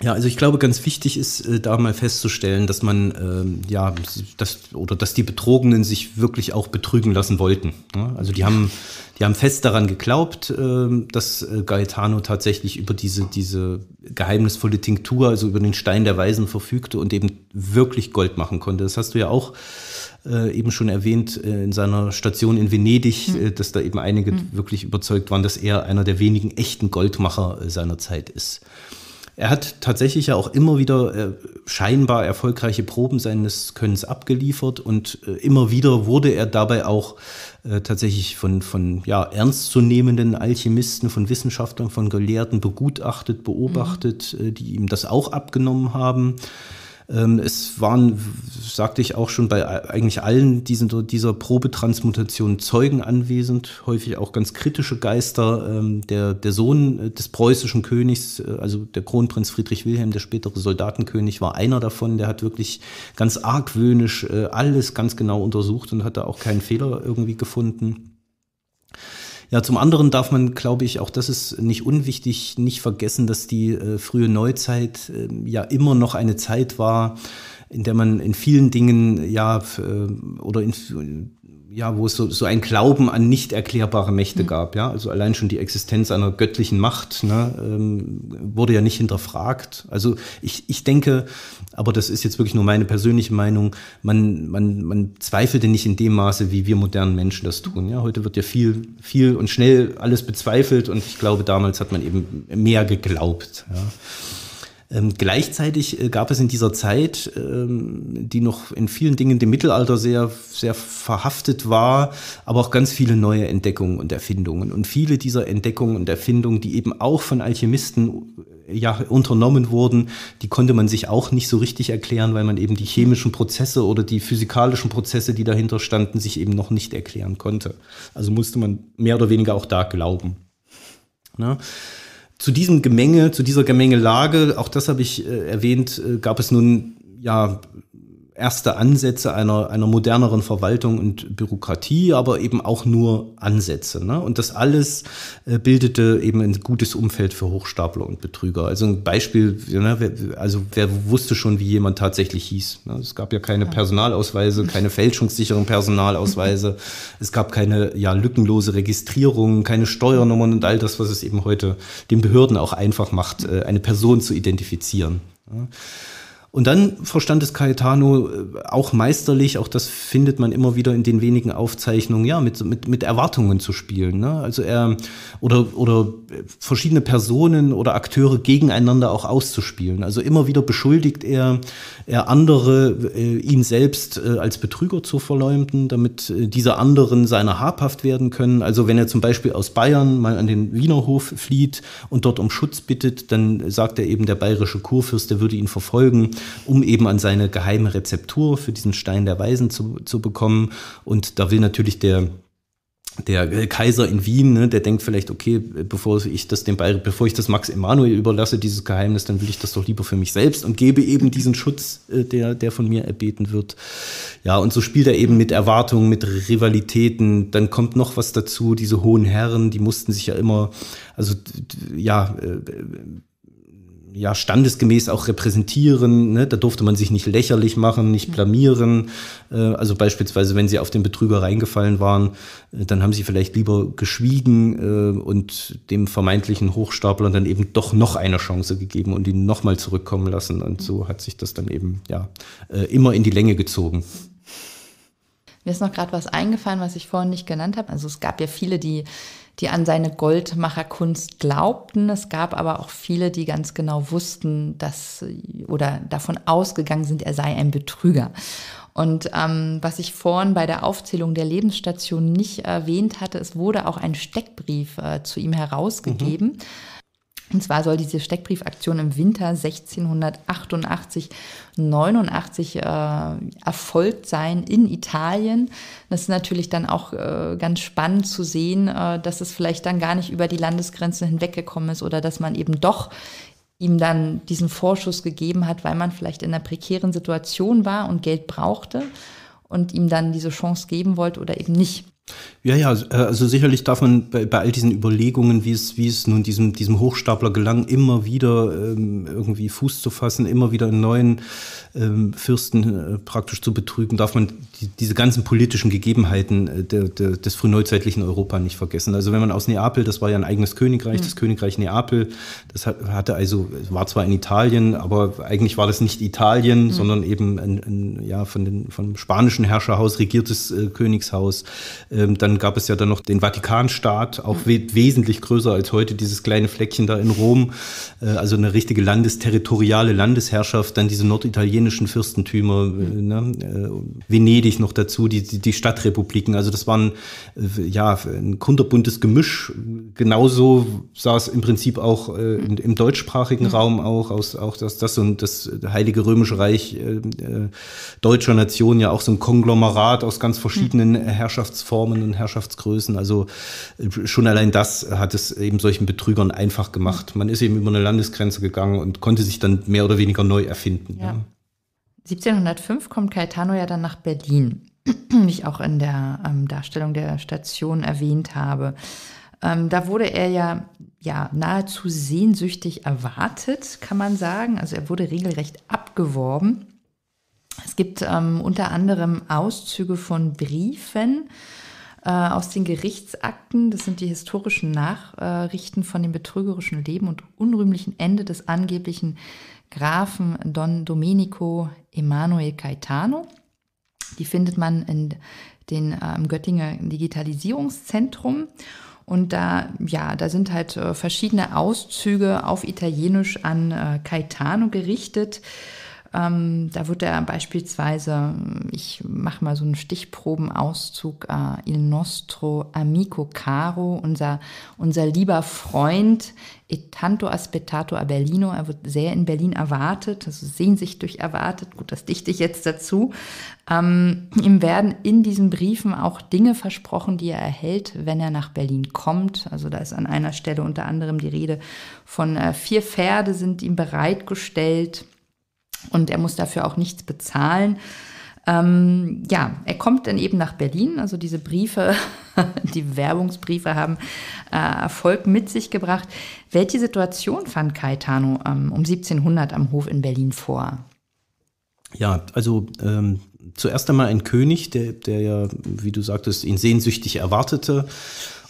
Ja, also ich glaube, ganz wichtig ist äh, da mal festzustellen, dass man ähm, ja dass, oder dass die Betrogenen sich wirklich auch betrügen lassen wollten. Ne? Also die haben die haben fest daran geglaubt, äh, dass äh, Gaetano tatsächlich über diese diese geheimnisvolle Tinktur, also über den Stein der Weisen verfügte und eben wirklich Gold machen konnte. Das hast du ja auch äh, eben schon erwähnt äh, in seiner Station in Venedig, mhm. äh, dass da eben einige mhm. wirklich überzeugt waren, dass er einer der wenigen echten Goldmacher äh, seiner Zeit ist. Er hat tatsächlich ja auch immer wieder äh, scheinbar erfolgreiche Proben seines Könnens abgeliefert und äh, immer wieder wurde er dabei auch äh, tatsächlich von, von ja, ernstzunehmenden Alchemisten, von Wissenschaftlern, von Gelehrten begutachtet, beobachtet, mhm. Äh, die ihm das auch abgenommen haben. Ähm, es waren, sagte ich auch schon, bei eigentlich allen diesen, dieser Probetransmutation Zeugen anwesend, häufig auch ganz kritische Geister. Ähm, der, der Sohn äh, des preußischen Königs, äh, also der Kronprinz Friedrich Wilhelm, der spätere Soldatenkönig, war einer davon. Der hat wirklich ganz argwöhnisch äh, alles ganz genau untersucht und hat da auch keinen Fehler irgendwie gefunden. Ja, zum anderen darf man, glaube ich, auch das ist nicht unwichtig, nicht vergessen, dass die äh, frühe Neuzeit äh, ja immer noch eine Zeit war, in der man in vielen Dingen ja äh, oder in, ja, wo es so, so ein Glauben an nicht erklärbare Mächte mhm. gab. Ja? Also allein schon die Existenz einer göttlichen Macht ne, ähm, wurde ja nicht hinterfragt. Also ich, ich denke, aber das ist jetzt wirklich nur meine persönliche Meinung, man, man, man zweifelte nicht in dem Maße, wie wir modernen Menschen das tun. Ja? Heute wird ja viel, viel und schnell alles bezweifelt und ich glaube, damals hat man eben mehr geglaubt. Ja? Ähm, gleichzeitig äh, gab es in dieser Zeit, ähm, die noch in vielen Dingen dem Mittelalter sehr, sehr verhaftet war, aber auch ganz viele neue Entdeckungen und Erfindungen. Und viele dieser Entdeckungen und Erfindungen, die eben auch von Alchemisten äh, ja, unternommen wurden, die konnte man sich auch nicht so richtig erklären, weil man eben die chemischen Prozesse oder die physikalischen Prozesse, die dahinter standen, sich eben noch nicht erklären konnte. Also musste man mehr oder weniger auch da glauben. Ne? zu diesem Gemenge, zu dieser Gemengelage, auch das habe ich äh, erwähnt, äh, gab es nun ja erste Ansätze einer, einer moderneren Verwaltung und Bürokratie, aber eben auch nur Ansätze. Ne? Und das alles äh, bildete eben ein gutes Umfeld für Hochstapler und Betrüger. Also ein Beispiel, ne, also wer wusste schon, wie jemand tatsächlich hieß. Ne? Es gab ja keine Personalausweise, keine fälschungssicheren Personalausweise, es gab keine ja, lückenlose Registrierungen, keine Steuernummern und all das, was es eben heute den Behörden auch einfach macht, äh, eine Person zu identifizieren. Ja? Ne? Und dann verstand es Caetano äh, auch meisterlich, auch das findet man immer wieder in den wenigen Aufzeichnungen, ja, mit, mit, mit Erwartungen zu spielen. Ne? Also er oder, oder äh, verschiedene Personen oder Akteure gegeneinander auch auszuspielen. Also immer wieder beschuldigt er, er andere, äh, ihn selbst äh, als Betrüger zu verleumden, damit äh, diese anderen seiner habhaft werden können. Also wenn er zum Beispiel aus Bayern mal an den Wiener Hof flieht und dort um Schutz bittet, dann sagt er eben, der bayerische Kurfürst, der würde ihn verfolgen um eben an seine geheime Rezeptur für diesen Stein der Weisen zu, zu bekommen. Und da will natürlich der der Kaiser in Wien, ne, der denkt vielleicht, okay, bevor ich das dem Bayer, bevor ich das Max Emanuel überlasse, dieses Geheimnis, dann will ich das doch lieber für mich selbst und gebe eben diesen Schutz, äh, der, der von mir erbeten wird. Ja, und so spielt er eben mit Erwartungen, mit Rivalitäten. Dann kommt noch was dazu, diese hohen Herren, die mussten sich ja immer, also ja, äh, ja standesgemäß auch repräsentieren. Ne? Da durfte man sich nicht lächerlich machen, nicht hm. blamieren. Äh, also beispielsweise, wenn sie auf den Betrüger reingefallen waren, äh, dann haben sie vielleicht lieber geschwiegen äh, und dem vermeintlichen Hochstapler dann eben doch noch eine Chance gegeben und ihn nochmal zurückkommen lassen. Und so hm. hat sich das dann eben ja äh, immer in die Länge gezogen. Mir ist noch gerade was eingefallen, was ich vorhin nicht genannt habe. Also es gab ja viele, die die an seine Goldmacherkunst glaubten. Es gab aber auch viele, die ganz genau wussten, dass oder davon ausgegangen sind, er sei ein Betrüger. Und ähm, was ich vorhin bei der Aufzählung der Lebensstation nicht erwähnt hatte, es wurde auch ein Steckbrief äh, zu ihm herausgegeben. Mhm und zwar soll diese Steckbriefaktion im Winter 1688, 89 äh, erfolgt sein in Italien. Das ist natürlich dann auch äh, ganz spannend zu sehen, äh, dass es vielleicht dann gar nicht über die Landesgrenzen hinweggekommen ist oder dass man eben doch ihm dann diesen Vorschuss gegeben hat, weil man vielleicht in einer prekären Situation war und Geld brauchte und ihm dann diese Chance geben wollte oder eben nicht. Ja, ja, also sicherlich darf man bei, bei all diesen Überlegungen, wie es, wie es nun diesem, diesem Hochstapler gelang, immer wieder ähm, irgendwie Fuß zu fassen, immer wieder einen neuen ähm, Fürsten äh, praktisch zu betrügen, darf man die, diese ganzen politischen Gegebenheiten äh, der, der, des frühneuzeitlichen Europa nicht vergessen. Also wenn man aus Neapel, das war ja ein eigenes Königreich, mhm. das Königreich Neapel, das hat, hatte also, war zwar in Italien, aber eigentlich war das nicht Italien, mhm. sondern eben ein, ein, ja, von den, vom spanischen Herrscherhaus regiertes äh, Königshaus. Äh, ähm, dann gab es ja dann noch den Vatikanstaat, auch we wesentlich größer als heute dieses kleine Fleckchen da in Rom. Äh, also eine richtige landesterritoriale Landesherrschaft. Dann diese norditalienischen Fürstentümer, äh, ne? äh, Venedig noch dazu, die, die, die Stadtrepubliken. Also das waren äh, ja ein kunterbuntes Gemisch. Genauso sah es im Prinzip auch äh, in, im deutschsprachigen mhm. Raum auch aus, auch das, das und das Heilige Römische Reich äh, deutscher Nation ja auch so ein Konglomerat aus ganz verschiedenen mhm. Herrschaftsformen kommenden Herrschaftsgrößen. Also äh, schon allein das hat es eben solchen Betrügern einfach gemacht. Mhm. Man ist eben über eine Landesgrenze gegangen und konnte sich dann mehr oder weniger neu erfinden. Ja. Ja. 1705 kommt Caetano ja dann nach Berlin, [CLEARS THROAT] wie ich auch in der ähm, Darstellung der Station erwähnt habe. Ähm, da wurde er ja, ja nahezu sehnsüchtig erwartet, kann man sagen. Also er wurde regelrecht abgeworben. Es gibt ähm, unter anderem Auszüge von Briefen, äh, aus den Gerichtsakten. Das sind die historischen Nachrichten von dem betrügerischen Leben und unrühmlichen Ende des angeblichen Grafen Don Domenico Emanuel Caetano. Die findet man in den, äh, Göttinger Digitalisierungszentrum. Und da, ja, da sind halt äh, verschiedene Auszüge auf Italienisch an äh, Caetano gerichtet. Ähm, da wird er beispielsweise, ich mache mal so einen Stichprobenauszug, äh, Il nostro amico caro, unser, unser lieber Freund, e tanto aspettato a Berlino, er wird sehr in Berlin erwartet, also sehnsüchtig erwartet, gut, das dichte ich jetzt dazu. Ähm, ihm werden in diesen Briefen auch Dinge versprochen, die er erhält, wenn er nach Berlin kommt. Also da ist an einer Stelle unter anderem die Rede von äh, vier Pferde sind ihm bereitgestellt und er muss dafür auch nichts bezahlen. Ähm, ja, er kommt dann eben nach Berlin. Also diese Briefe, [LAUGHS] die Werbungsbriefe haben äh, Erfolg mit sich gebracht. Welche Situation fand Caetano ähm, um 1700 am Hof in Berlin vor? Ja, also ähm, zuerst einmal ein König, der, der ja, wie du sagtest, ihn sehnsüchtig erwartete.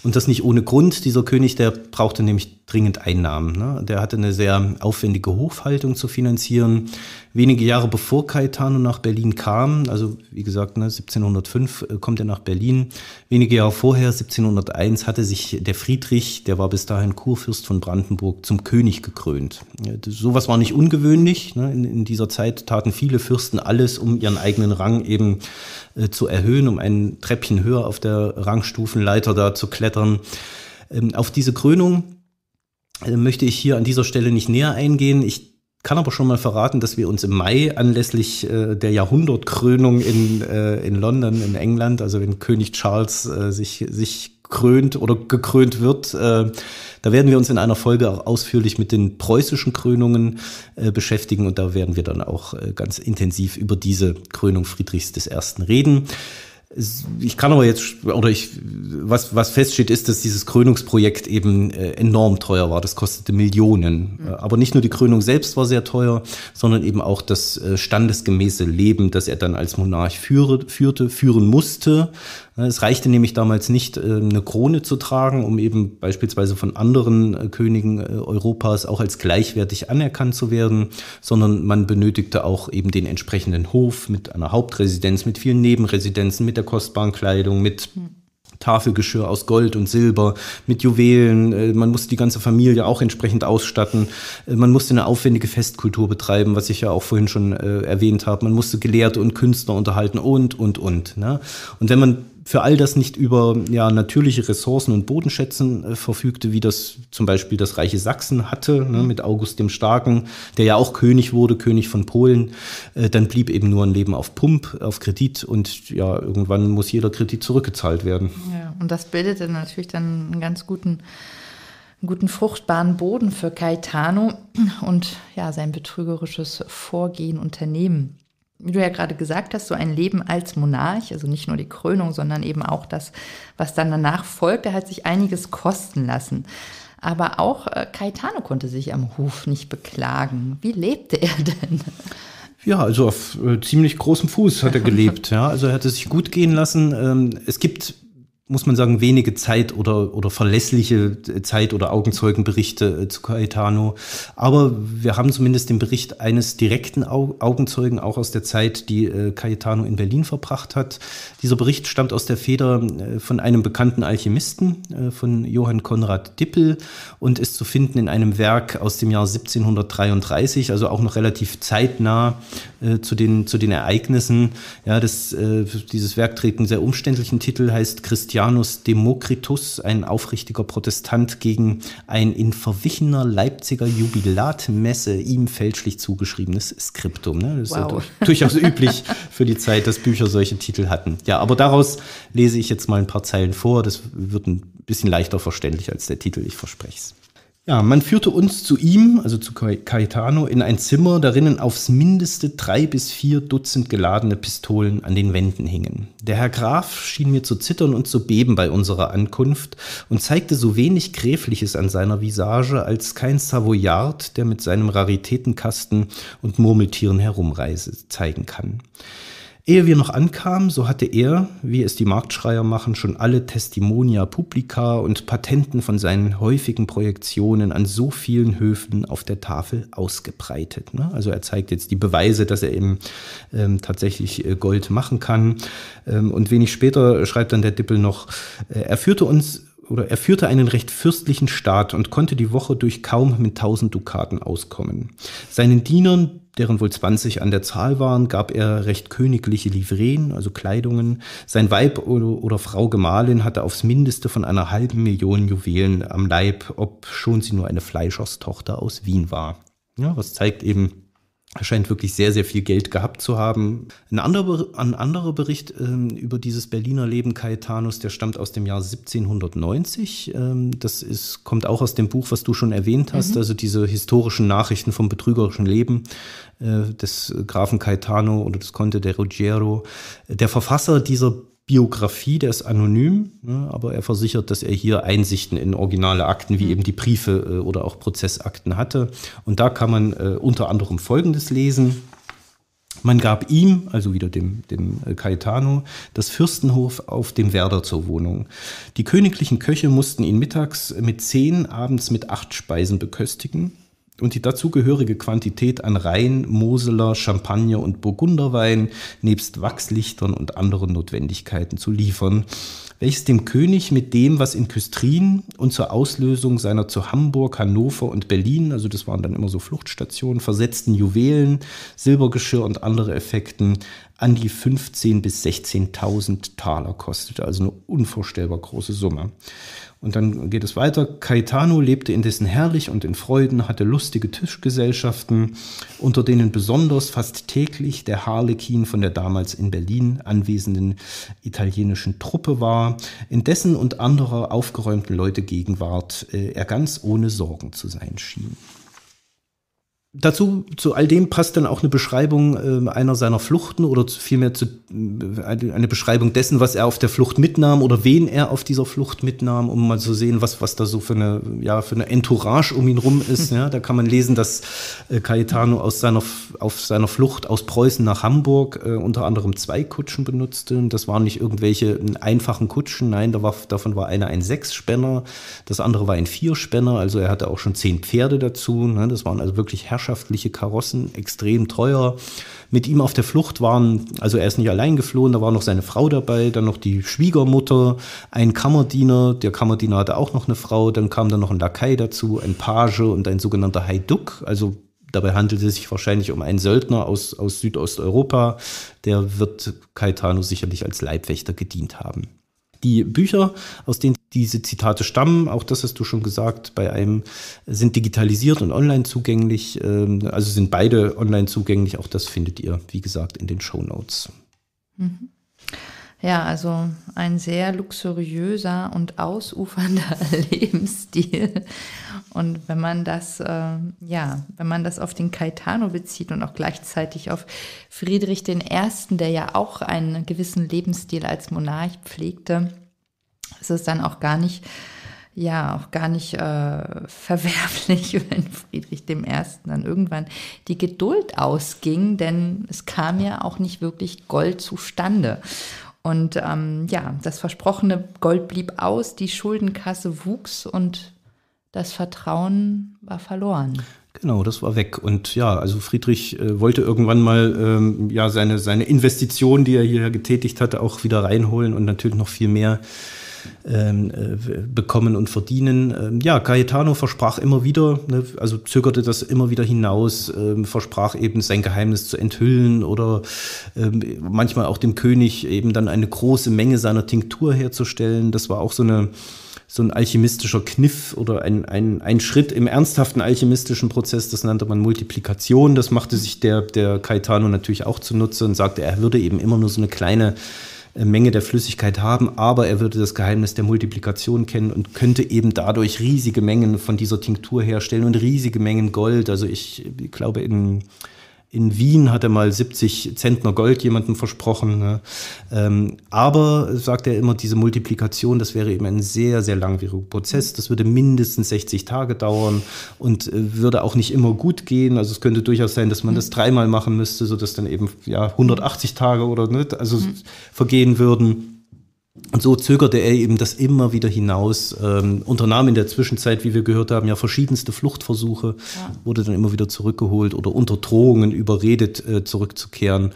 Und das nicht ohne Grund. Dieser König, der brauchte nämlich dringend Einnahmen. Ne? Der hatte eine sehr aufwendige Hofhaltung zu finanzieren. Wenige Jahre bevor Caetano nach Berlin kam, also wie gesagt, ne, 1705 äh, kommt er nach Berlin. Wenige Jahre vorher, 1701, hatte sich der Friedrich, der war bis dahin Kurfürst von Brandenburg, zum König gekrönt. Sowas war nicht ungewöhnlich. Ne? In, in dieser Zeit taten viele Fürsten alles, um ihren eigenen Rang eben äh, zu erhöhen, um ein Treppchen höher auf der Rangstufenleiter da zu klettern. Ähm, auf diese Krönung äh, möchte ich hier an dieser Stelle nicht näher eingehen. Ich kann aber schon mal verraten, dass wir uns im Mai anlässlich äh, der Jahrhundertkrönung in, in London, in England, also wenn König Charles sich, sich gekrönt oder gekrönt wird. Äh, da werden wir uns in einer Folge auch ausführlich mit den preußischen Krönungen äh, beschäftigen und da werden wir dann auch äh, ganz intensiv über diese Krönung Friedrichs I. reden. Ich kann aber jetzt, oder ich, was, was feststeht, ist, dass dieses Krönungsprojekt eben enorm teuer war. Das kostete Millionen. Mhm. aber nicht nur die Krönung selbst war sehr teuer, sondern eben auch das standesgemäße Leben, das er dann als Monarch führe, führte, führen musste. Ne, es reichte nämlich damals nicht, äh, eine Krone zu tragen, um eben beispielsweise von anderen äh, Königen äh, Europas auch als gleichwertig anerkannt zu werden, sondern man benötigte auch eben den entsprechenden Hof mit einer Hauptresidenz, mit vielen Nebenresidenzen, mit der kostbaren Kleidung, mit hm. Tafelgeschirr aus Gold und Silber, mit Juwelen. Man musste die ganze Familie auch entsprechend ausstatten. Man musste eine aufwendige Festkultur betreiben, was ich ja auch vorhin schon erwähnt habe. Man musste Gelehrte und Künstler unterhalten und, und, und. Ne? Und wenn man für all das nicht über ja, natürliche Ressourcen und Bodenschätzen äh, verfügte, wie das zum Beispiel das reiche Sachsen hatte ne, mhm. mit August dem Starken, der ja auch König wurde, König von Polen, äh, dann blieb eben nur ein Leben auf Pump, auf Kredit und ja, irgendwann muss jeder Kredit zurückgezahlt werden. Ja, und das bildete natürlich dann einen ganz guten einen guten fruchtbaren Boden für Caetano und ja, sein betrügerisches Vorgehen unternehmen wie du ja gerade gesagt hast, so ein Leben als Monarch, also nicht nur die Krönung, sondern eben auch das, was dann danach folgte, hat sich einiges kosten lassen. Aber auch äh, Caetano konnte sich am Hof nicht beklagen. Wie lebte er [LAUGHS] denn? Ja, also auf äh, ziemlich großem Fuß hat er gelebt. [LAUGHS] Ja. Also er hatte sich gut gehen lassen. Ähm, es gibt muss man sagen, wenige Zeit oder, oder verlässliche äh, Zeit- oder Augenzeugenberichte äh, zu Caetano. Aber wir haben zumindest den Bericht eines direkten Augenzeugen, auch aus der Zeit, die äh, Caetano in Berlin verbracht hat. Dieser Bericht stammt aus der Feder von einem bekannten Alchemisten, von Johann Konrad Dippel und ist zu finden in einem Werk aus dem Jahr 1733, also auch noch relativ zeitnah zu den, zu den Ereignissen. Ja, das, dieses Werk trägt einen sehr umständlichen Titel, heißt Christian Janus Demokritus, ein aufrichtiger Protestant, gegen ein in verwichener Leipziger Jubilatmesse ihm fälschlich zugeschriebenes Skriptum. Ne? Das wow. ist ja durchaus üblich für die Zeit, dass Bücher solche Titel hatten. Ja, aber daraus lese ich jetzt mal ein paar Zeilen vor. Das wird ein bisschen leichter verständlich als der Titel, ich verspreche es. Ja, man führte uns zu ihm, also zu Caetano, in ein Zimmer, darinnen aufs mindeste drei bis vier Dutzend geladene Pistolen an den Wänden hingen. Der Herr Graf schien mir zu zittern und zu beben bei unserer Ankunft und zeigte so wenig Gräfliches an seiner Visage als kein Savoyard, der mit seinem Raritätenkasten und Murmeltieren herumreise, zeigen kann. Ehe wir noch ankamen, so hatte er, wie es die Marktschreier machen, schon alle Testimonia Publica und Patenten von seinen häufigen Projektionen an so vielen Höfen auf der Tafel ausgebreitet. Ne? Also er zeigt jetzt die Beweise, dass er eben ähm, tatsächlich äh, Gold machen kann. Ähm, und wenig später äh, schreibt dann der Dippel noch, äh, er führte uns oder er führte einen recht fürstlichen Staat und konnte die Woche durch kaum mit tausend Dukaten auskommen. Seinen Dienern, deren wohl zwanzig an der Zahl waren, gab er recht königliche Livreen, also Kleidungen. Sein Weib oder, oder Frau Gemahlin hatte aufs Mindeste von einer halben Million Juwelen am Leib, ob schon sie nur eine Fleischerstochter aus Wien war. Ja, was zeigt eben, er scheint wirklich sehr, sehr viel Geld gehabt zu haben. Ein anderer, ein anderer Bericht ähm, über dieses Berliner Leben Caetanus, der stammt aus dem Jahr 1790. Ähm, das ist, kommt auch aus dem Buch, was du schon erwähnt hast, mhm. also diese historischen Nachrichten vom betrügerischen Leben äh, des Grafen Caetano oder des Conte de Ruggiero. Der Verfasser dieser Biografie, der ist anonym, ne, aber er versichert, dass er hier Einsichten in originale Akten wie mhm. eben die Briefe äh, oder auch Prozessakten hatte. Und da kann man äh, unter anderem Folgendes lesen. Man gab ihm, also wieder dem, dem äh, Caetano, das Fürstenhof auf dem Werder zur Wohnung. Die königlichen Köche mussten ihn mittags mit zehn, abends mit acht Speisen beköstigen und die dazugehörige Quantität an Rhein, Moseler, Champagner und Burgunderwein nebst Wachslichtern und anderen Notwendigkeiten zu liefern, welches dem König mit dem, was in Küstrin und zur Auslösung seiner zu Hamburg, Hannover und Berlin, also das waren dann immer so Fluchtstationen, versetzten Juwelen, Silbergeschirr und andere Effekten an die 15.000 bis 16.000 Taler kostete. Also eine unvorstellbar große Summe. Und dann geht es weiter. Caetano lebte indessen herrlich und in Freuden, hatte lustige Tischgesellschaften, unter denen besonders fast täglich der Harlekin von der damals in Berlin anwesenden italienischen Truppe war, in dessen und anderer aufgeräumten Leute Gegenwart äh, er ganz ohne Sorgen zu sein schien. Dazu, zu all dem passt dann auch eine Beschreibung äh, einer seiner Fluchten oder zu, vielmehr zu, äh, eine Beschreibung dessen, was er auf der Flucht mitnahm oder wen er auf dieser Flucht mitnahm, um mal zu sehen, was, was da so für eine, ja, für eine Entourage um ihn rum ist. [LAUGHS] Ja. Da kann man lesen, dass äh, Cayetano aus seiner, auf seiner Flucht aus Preußen nach Hamburg äh, unter anderem zwei Kutschen benutzte. das waren nicht irgendwelche einfachen Kutschen, nein, da war, davon war einer ein Sechsspänner, das andere war ein Vierspänner, also er hatte auch schon zehn Pferde dazu. Ne. Das waren also wirklich Herr herrschaftliche Karossen, extrem teuer. Mit ihm auf der Flucht waren, also er ist nicht allein geflohen, da war noch seine Frau dabei, dann noch die Schwiegermutter, ein Kammerdiener, der Kammerdiener hatte auch noch eine Frau, dann kam dann noch ein Lakai dazu, ein Page und ein sogenannter Haiduk, also Dabei handelt es sich wahrscheinlich um einen Söldner aus, aus Südosteuropa. Der wird Caetano sicherlich als Leibwächter gedient haben. Die Bücher, aus denen diese Zitate stammen, auch das hast du schon gesagt, bei einem sind digitalisiert und online zugänglich, ähm, also sind beide online zugänglich, auch das findet ihr, wie gesagt, in den Show Notes. Mhm. Ja, also ein sehr luxuriöser und ausufernder [LAUGHS] Lebensstil. Und wenn man das, äh, ja, wenn man das auf den Caetano bezieht und auch gleichzeitig auf Friedrich I., der ja auch einen gewissen Lebensstil als Monarch pflegte, ist es dann auch gar nicht, ja, auch gar nicht äh, [LAUGHS] verwerflich, wenn Friedrich I. dann irgendwann die Geduld ausging, denn es kam ja auch nicht wirklich Gold zustande. Und ähm, ja, das versprochene Gold blieb aus, die Schuldenkasse wuchs und das Vertrauen war verloren. Genau, das war weg. Und ja, also Friedrich äh, wollte irgendwann mal ähm, ja seine, seine Investition, die er hier getätigt hatte, auch wieder reinholen und natürlich noch viel mehr ähm, äh, bekommen und verdienen. Ähm, ja, Cayetano versprach immer wieder, ne, also zögerte das immer wieder hinaus, ähm, versprach eben sein Geheimnis zu enthüllen oder ähm, manchmal auch dem König eben dann eine große Menge seiner Tinktur herzustellen. Das war auch so eine so ein alchemistischer Kniff oder ein, ein, ein Schritt im ernsthaften alchemistischen Prozess, das nannte man Multiplikation. Das machte sich der, der Caetano natürlich auch zunutze und sagte, er würde eben immer nur so eine kleine äh, Menge der Flüssigkeit haben, aber er würde das Geheimnis der Multiplikation kennen und könnte eben dadurch riesige Mengen von dieser Tinktur herstellen und riesige Mengen Gold. Also ich glaube, in in Wien hat er mal 70 Zentner Gold jemandem versprochen. Ne? Ähm, aber, sagt er immer, diese Multiplikation, das wäre eben ein sehr, sehr langwieriger Prozess. Das würde mindestens 60 Tage dauern und äh, würde auch nicht immer gut gehen. Also es könnte durchaus sein, dass man das mhm. dreimal machen müsste, sodass dann eben ja, 180 Tage oder ne, also mhm. vergehen würden. Und so zögerte er eben das immer wieder hinaus, ähm, unternahm in der Zwischenzeit, wie wir gehört haben, ja verschiedenste Fluchtversuche, ja. wurde dann immer wieder zurückgeholt oder unter Drohungen überredet, äh, zurückzukehren.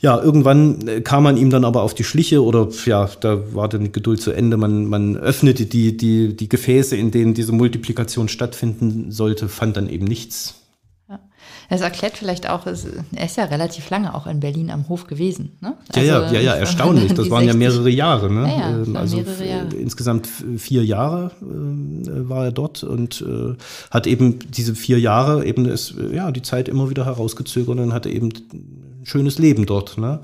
Ja, irgendwann äh, kam man ihm dann aber auf die Schliche oder ja, da war dann die Geduld zu Ende. Man, man öffnete die, die, die Gefäße, in denen diese Multiplikation stattfinden sollte, fand dann eben nichts das erklärt vielleicht auch, er ist ja relativ lange auch in Berlin am Hof gewesen. Ne? Also ja, ja, ja, [LAUGHS] ja, erstaunlich. Das waren 60. ja mehrere Jahre. Ne? Ja, ja, ähm, also mehrere Jahre. Äh, insgesamt vier Jahre äh, war er dort und äh, hat eben diese vier Jahre eben ist, äh, ja, die Zeit immer wieder herausgezögert und hatte eben ein schönes Leben dort. Ne?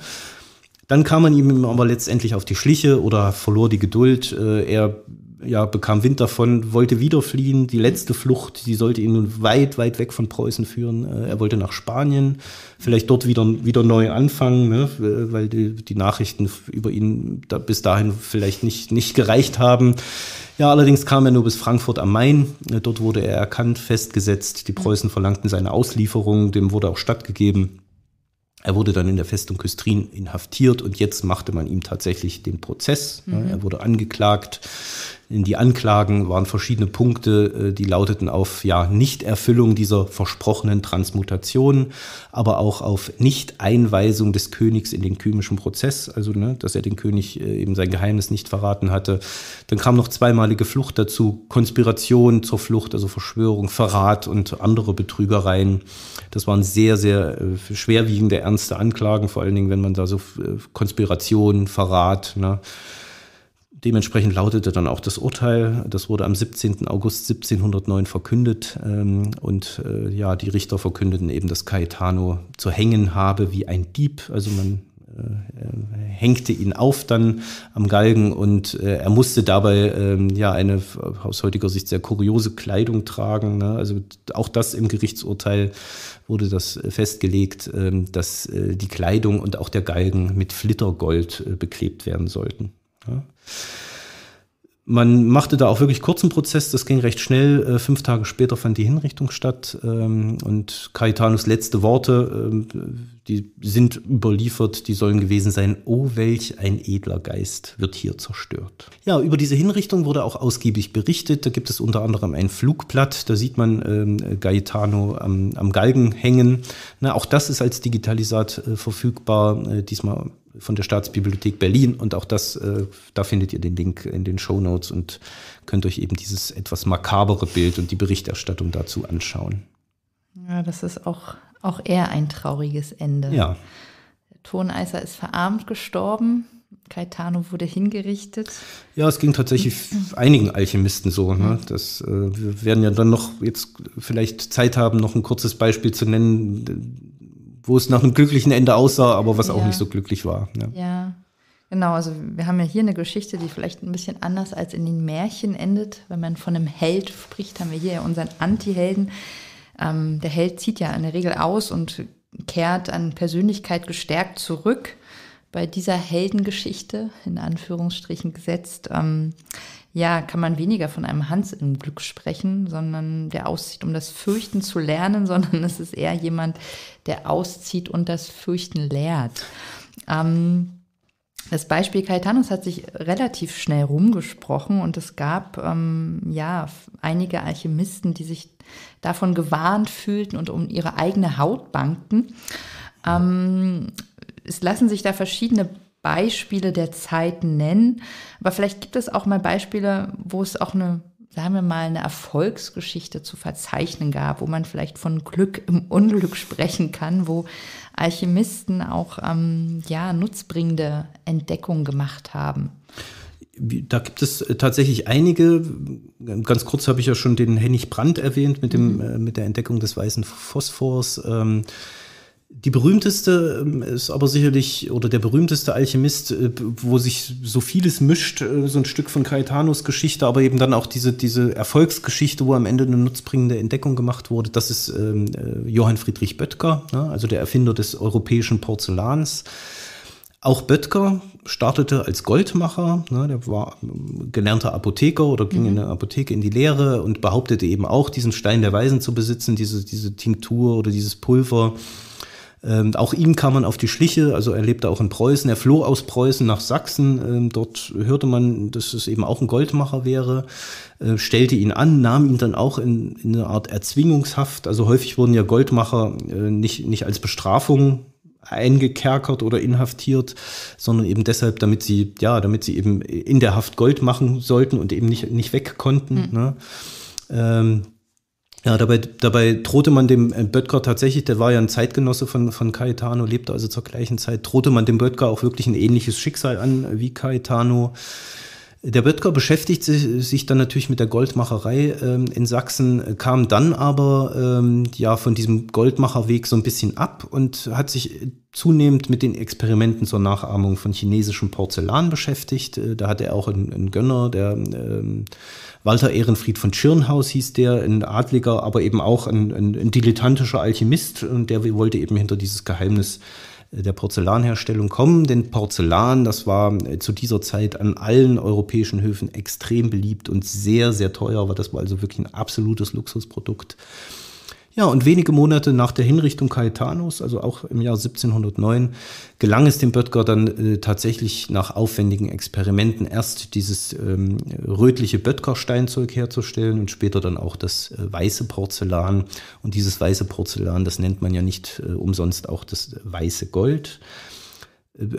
Dann kam man ihm aber letztendlich auf die Schliche oder verlor die Geduld. Äh, er ja, bekam Wind davon, wollte wieder fliehen. Die letzte Flucht, die sollte ihn nun weit, weit weg von Preußen führen. Äh, er wollte nach Spanien, vielleicht dort wieder, wieder neu anfangen, ne? weil die, die Nachrichten über ihn da, bis dahin vielleicht nicht, nicht gereicht haben. Ja, allerdings kam er nur bis Frankfurt am Main. Äh, dort wurde er erkannt, festgesetzt. Die mhm. Preußen verlangten seine Auslieferung, dem wurde auch stattgegeben. Er wurde dann in der Festung Küstrin inhaftiert und jetzt machte man ihm tatsächlich den Prozess. Mhm. Er wurde angeklagt in die Anklagen waren verschiedene Punkte, äh, die lauteten auf ja Nichterfüllung dieser versprochenen Transmutation, aber auch auf Nichteinweisung des Königs in den kymischen Prozess, also ne, dass er den König äh, eben sein Geheimnis nicht verraten hatte. Dann kam noch zweimalige Flucht dazu, Konspiration zur Flucht, also Verschwörung, Verrat und andere Betrügereien. Das waren sehr, sehr äh, schwerwiegende, ernste Anklagen, vor allen Dingen, wenn man da so Konspiration, Verrat, ne, Dementsprechend lautete dann auch das Urteil. Das wurde am 17. August 1709 verkündet. Ähm, und äh, ja, die Richter verkündeten eben, dass Caetano zu hängen habe wie ein Dieb. Also man äh, äh, hängte ihn auf dann am Galgen und er musste dabei ähm, ja eine aus heutiger Sicht sehr kuriose Kleidung tragen. Ne? Also auch das im Gerichtsurteil wurde das festgelegt, ähm, dass die Kleidung und auch der Galgen mit Flittergold beklebt werden sollten. Man machte da auch wirklich kurzen Prozess, das ging recht schnell. Äh, fünf Tage später fand die Hinrichtung statt ähm, und Caetanos letzte Worte, ähm, die sind überliefert, die sollen gewesen sein, oh welch ein edler Geist wird hier zerstört. Ja, über diese Hinrichtung wurde auch ausgiebig berichtet. Da gibt es unter anderem ein Flugblatt, da sieht man ähm, Gaetano am, am Galgen hängen. Na, auch das ist als Digitalisat äh, verfügbar, äh, diesmal von der Staatsbibliothek Berlin. Und auch das, äh, da findet ihr den Link in den Show Notes und könnt euch eben dieses etwas makabere Bild und die Berichterstattung dazu anschauen. Ja, das ist auch, auch eher ein trauriges Ende. Ja. Toneiser ist verarmt gestorben. Caetano wurde hingerichtet. Ja, es ging tatsächlich einigen Alchemisten so. Ne? Mhm. Das, äh, wir werden ja dann noch jetzt vielleicht Zeit haben, noch ein kurzes Beispiel zu nennen wo es nach einem glücklichen Ende aussah, aber was ja. auch nicht so glücklich war. Ja. Ne? ja. genau. Also wir haben ja hier eine Geschichte, die vielleicht ein bisschen anders als in den Märchen endet. Wenn man von einem Held spricht, haben wir hier ja unseren Anti-Helden. Ähm, der Held zieht ja in der Regel aus und kehrt an Persönlichkeit gestärkt zurück. Bei dieser Heldengeschichte, in Anführungsstrichen gesetzt, ähm, ja, kann man weniger von einem Hans im Glück sprechen, sondern der auszieht, um das Fürchten zu lernen, [LAUGHS] sondern es ist eher jemand, der auszieht und das Fürchten lehrt. Ähm, das Beispiel Caetanos hat sich relativ schnell rumgesprochen und es gab ähm, ja einige Alchemisten, die sich davon gewarnt fühlten und um ihre eigene Haut bangten. Ähm, es lassen sich da verschiedene Beispiele der Zeiten nennen, aber vielleicht gibt es auch mal Beispiele, wo es auch eine, sagen wir mal, eine Erfolgsgeschichte zu verzeichnen gab, wo man vielleicht von Glück im Unglück sprechen kann, wo Alchemisten auch ähm, ja, nutzbringende Entdeckungen gemacht haben da gibt es äh, tatsächlich einige. Ganz kurz habe ich ja schon den Hennig Brand erwähnt mit, dem, mhm. Äh, mit der Entdeckung des weißen Phosphors. Ähm, die berühmteste ähm, ist aber sicherlich, oder der berühmteste Alchemist, äh, wo sich so vieles mischt, äh, so ein Stück von Caetanos Geschichte, aber eben dann auch diese, diese Erfolgsgeschichte, wo am Ende eine nutzbringende Entdeckung gemacht wurde. Das ist ähm, äh, Johann Friedrich Böttger, ne? also der Erfinder des europäischen Porzellans. Auch Böttger startete als Goldmacher, ne, der war ähm, gelernter Apotheker oder ging mhm. in der Apotheke in die Lehre und behauptete eben auch, diesen Stein der Weisen zu besitzen, diese, diese Tinktur oder dieses Pulver ähm, auch ihm kam man auf die Schliche, also er lebte auch in Preußen, er floh aus Preußen nach Sachsen, ähm, dort hörte man, dass es eben auch ein Goldmacher wäre, äh, stellte ihn an, nahm ihn dann auch in, in, eine Art Erzwingungshaft, also häufig wurden ja Goldmacher äh, nicht, nicht als Bestrafung eingekerkert oder inhaftiert, sondern eben deshalb, damit sie, ja, damit sie eben in der Haft Gold machen sollten und eben nicht, nicht weg konnten. Mhm. Ne? Ähm, ja, dabei, dabei drohte man dem äh, Böttger tatsächlich, der war ja ein Zeitgenosse von, von Caetano, lebte also zur gleichen Zeit, drohte man dem Böttger auch wirklich ein ähnliches Schicksal an wie Caetano. Der Böttger beschäftigt sich, dann natürlich mit der Goldmacherei ähm, in Sachsen, äh, kam dann aber ähm, ja von diesem Goldmacherweg so ein bisschen ab und hat sich äh, zunehmend mit den Experimenten zur Nachahmung von chinesischem Porzellan beschäftigt. Äh, da hatte er auch einen, einen Gönner, der ähm, Walter Ehrenfried von Schirnhaus hieß der, ein Adliger, aber eben auch ein, ein, ein dilettantischer Alchemist und der wollte eben hinter dieses Geheimnis der Porzellanherstellung kommen, denn Porzellan, das war äh, zu dieser Zeit an allen europäischen Höfen extrem beliebt und sehr, sehr teuer, war das war also wirklich ein absolutes Luxusprodukt. Ja, und wenige Monate nach der Hinrichtung Caetanos, also auch im Jahr 1709, gelang es dem Böttger dann äh, tatsächlich nach aufwendigen Experimenten erst dieses ähm, rötliche Böttgersteinzeug herzustellen und später dann auch das äh, weiße Porzellan. Und dieses weiße Porzellan, das nennt man ja nicht äh, umsonst auch das weiße Gold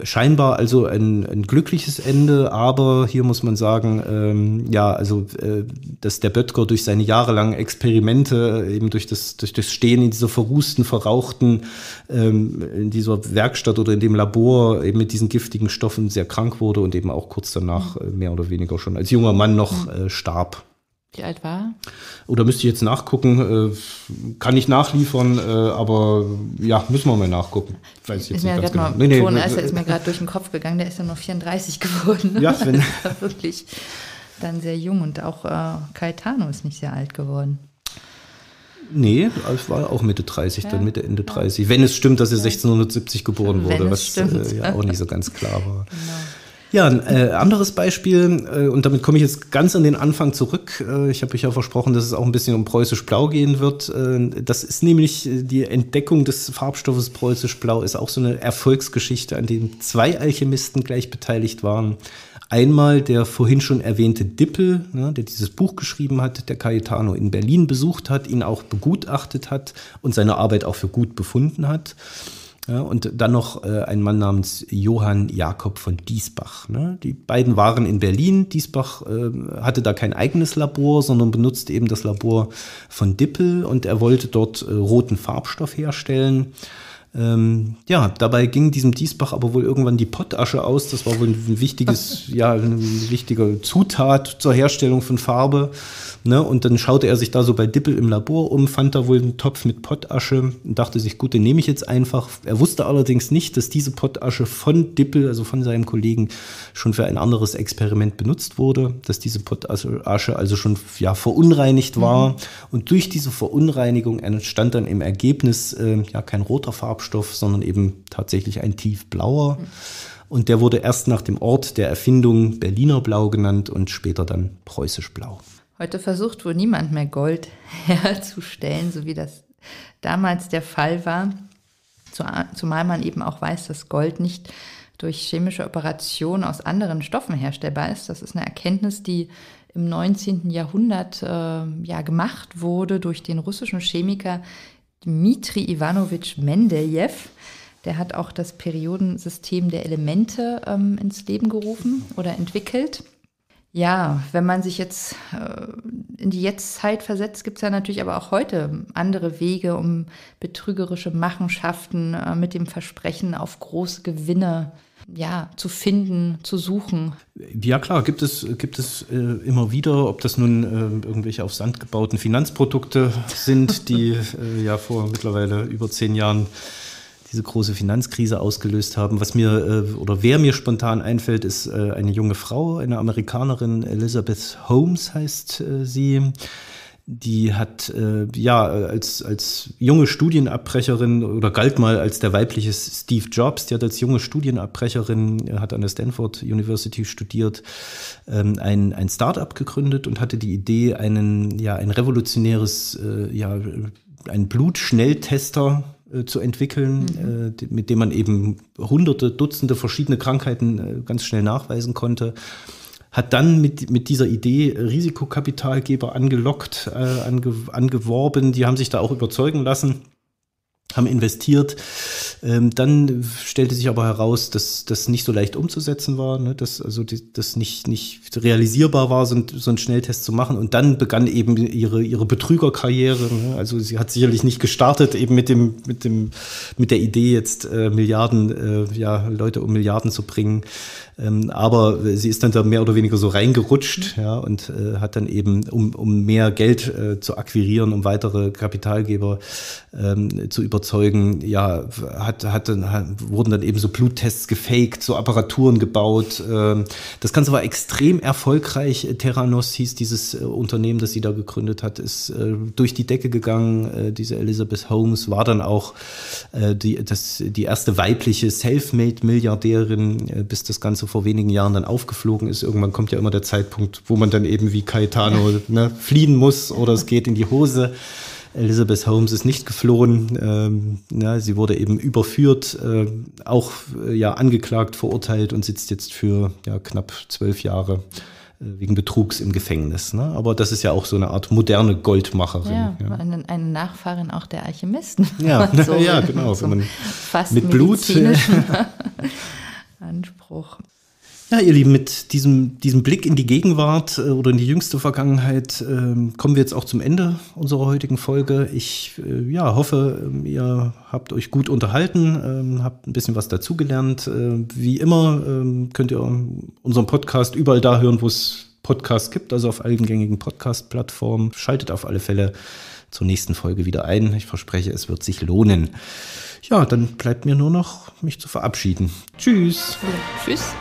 scheinbar also ein, ein glückliches Ende, aber hier muss man sagen, ähm, ja, also äh, dass der Böttger durch seine jahrelangen Experimente, äh, eben durch das, durch das Stehen in dieser verrußten, verrauchten, ähm, in dieser Werkstatt oder in dem Labor eben mit diesen giftigen Stoffen sehr krank wurde und eben auch kurz danach mhm. äh, mehr oder weniger schon als junger Mann noch mhm. äh, starb. Wie alt war Oder müsste ich jetzt nachgucken? Äh, kann ich nachliefern, äh, aber ja, müssen wir mal nachgucken. Weiß ich jetzt ist nicht ganz genau. Mal nee, nee, Ton, ist mir gerade durch den Kopf gegangen, der ist ja nur 34 geworden. Ja, ne? Sven. [LAUGHS] wirklich dann sehr jung und auch äh, Caetano ist nicht sehr alt geworden. Nee, ich war auch Mitte 30, ja. dann Mitte, Ende 30. Wenn es stimmt, dass er 1670 geboren wurde, was äh, ja auch nicht so ganz klar war. Genau. Ja, ein äh, anderes Beispiel, äh, und damit komme ich jetzt ganz an den Anfang zurück. Äh, ich habe euch ja versprochen, dass es auch ein bisschen um preußisch-blau gehen wird. Äh, das ist nämlich äh, die Entdeckung des Farbstoffes preußisch-blau, ist auch so eine Erfolgsgeschichte, an dem zwei Alchemisten gleich beteiligt waren. Einmal der vorhin schon erwähnte Dippel, ne, der dieses Buch geschrieben hat, der Cayetano in Berlin besucht hat, ihn auch begutachtet hat und seine Arbeit auch für gut befunden hat. Ja, und dann noch äh, ein Mann namens Johann Jakob von Diesbach. Ne? Die beiden waren in Berlin. Diesbach äh, hatte da kein eigenes Labor, sondern benutzte eben das Labor von Dippel und er wollte dort äh, roten Farbstoff herstellen. Ähm, ja, dabei ging diesem Diesbach aber wohl irgendwann die Pottasche aus. Das war wohl ein wichtiges, [LAUGHS] ja, eine wichtige Zutat zur Herstellung von Farbe. Ne? Und dann schaute er sich da so bei Dippel im Labor um, fand da wohl einen Topf mit Pottasche und dachte sich, gut, den nehme ich jetzt einfach. Er wusste allerdings nicht, dass diese Pottasche von Dippel, also von seinem Kollegen, schon für ein anderes Experiment benutzt wurde, dass diese Pottasche also schon ja, verunreinigt war. Mhm. Und durch diese Verunreinigung entstand dann im Ergebnis äh, ja kein roter Farb Farbstoff, sondern eben tatsächlich ein tiefblauer. Und der wurde erst nach dem Ort der Erfindung Berliner Blau genannt und später dann Preußisch Blau. Heute versucht wohl niemand mehr Gold [LAUGHS] herzustellen, so wie das damals der Fall war. Zumal man eben auch weiß, dass Gold nicht durch chemische Operationen aus anderen Stoffen herstellbar ist. Das ist eine Erkenntnis, die im 19. Jahrhundert äh, ja, gemacht wurde durch den russischen Chemiker Dmitri Ivanovich Mendeleev. Der hat auch das Periodensystem der Elemente ähm, ins Leben gerufen oder entwickelt. Ja, wenn man sich jetzt äh, in die Jetztzeit versetzt, gibt es ja natürlich aber auch heute andere Wege, um betrügerische Machenschaften äh, mit dem Versprechen auf große Gewinne äh, ja, zu finden, zu suchen. Ja klar, gibt es, gibt es äh, immer wieder, ob das nun äh, irgendwelche auf Sand gebauten Finanzprodukte sind, die [LAUGHS] äh, ja vor mittlerweile über zehn Jahren diese große Finanzkrise ausgelöst haben. Was mir äh, oder wer mir spontan einfällt, ist äh, eine junge Frau, eine Amerikanerin, Elizabeth Holmes heißt äh, sie die hat äh, ja als, als junge Studienabbrecherin oder galt mal als der weibliche Steve Jobs, die hat als junge Studienabbrecherin, äh, hat an der Stanford University studiert, ähm, ein, ein Start-up gegründet und hatte die Idee, einen, ja, ein revolutionäres, äh, ja, einen Blutschnelltester äh, zu entwickeln, mhm. Äh, mit dem man eben hunderte, Dutzende verschiedene Krankheiten ganz schnell nachweisen konnte hat dann mit, mit dieser Idee Risikokapitalgeber angelockt, äh, ange, angeworben. Die haben sich da auch überzeugen lassen, haben investiert. Ähm, dann stellte sich aber heraus, dass das nicht so leicht umzusetzen war, ne? dass also das nicht, nicht realisierbar war, so, ein, so einen Schnelltest zu machen. Und dann begann eben ihre, ihre Betrügerkarriere. Ne? Also sie hat sicherlich nicht gestartet eben mit dem, mit dem, mit der Idee jetzt äh, Milliarden, äh, ja, Leute um Milliarden zu bringen. Ähm, aber sie ist dann da mehr oder weniger so reingerutscht, mhm. ja, und äh, hat dann eben, um, um mehr Geld äh, zu akquirieren, um weitere Kapitalgeber ähm, zu überzeugen, ja, hat hat, hat, hat, wurden dann eben so Bluttests gefaked, so Apparaturen gebaut. Ähm, das Ganze war extrem erfolgreich. Terranos hieß dieses äh, Unternehmen, das sie da gegründet hat, ist äh, durch die Decke gegangen. Äh, diese Elizabeth Holmes war dann auch die, das, die erste weibliche Selfmade-Milliardärin, bis das Ganze vor wenigen Jahren dann aufgeflogen ist. Irgendwann kommt ja immer der Zeitpunkt, wo man dann eben wie Caetano ne, fliehen muss oder es geht in die Hose. Elizabeth Holmes ist nicht geflohen. Ähm, ja, sie wurde eben überführt, äh, auch äh, ja angeklagt, verurteilt und sitzt jetzt für ja, knapp zwölf Jahre äh, wegen Betrugs im Gefängnis. Ne? Aber das ist ja auch so eine Art moderne Goldmacherin. Ja, ja. Eine, eine, Nachfahrin auch der Alchemisten. [LAUGHS] Ja, [LAUGHS] so, ja genau. So fast mit Blut. [LAUGHS] Anspruch. Ja, ihr Lieben, mit diesem, diesem Blick in die Gegenwart äh, oder in die jüngste Vergangenheit äh, kommen wir jetzt auch zum Ende unserer heutigen Folge. Ich äh, ja, hoffe, ähm, ihr habt euch gut unterhalten, ähm, habt ein bisschen was dazugelernt. Äh, wie immer ähm, könnt ihr unseren Podcast überall da hören, wo es Podcasts gibt, also auf allen gängigen Podcast-Plattformen. Schaltet auf alle Fälle zur nächsten Folge wieder ein. Ich verspreche, es wird sich lohnen. Ja, dann bleibt mir nur noch, mich zu verabschieden. Tschüss. Ja, tschüss.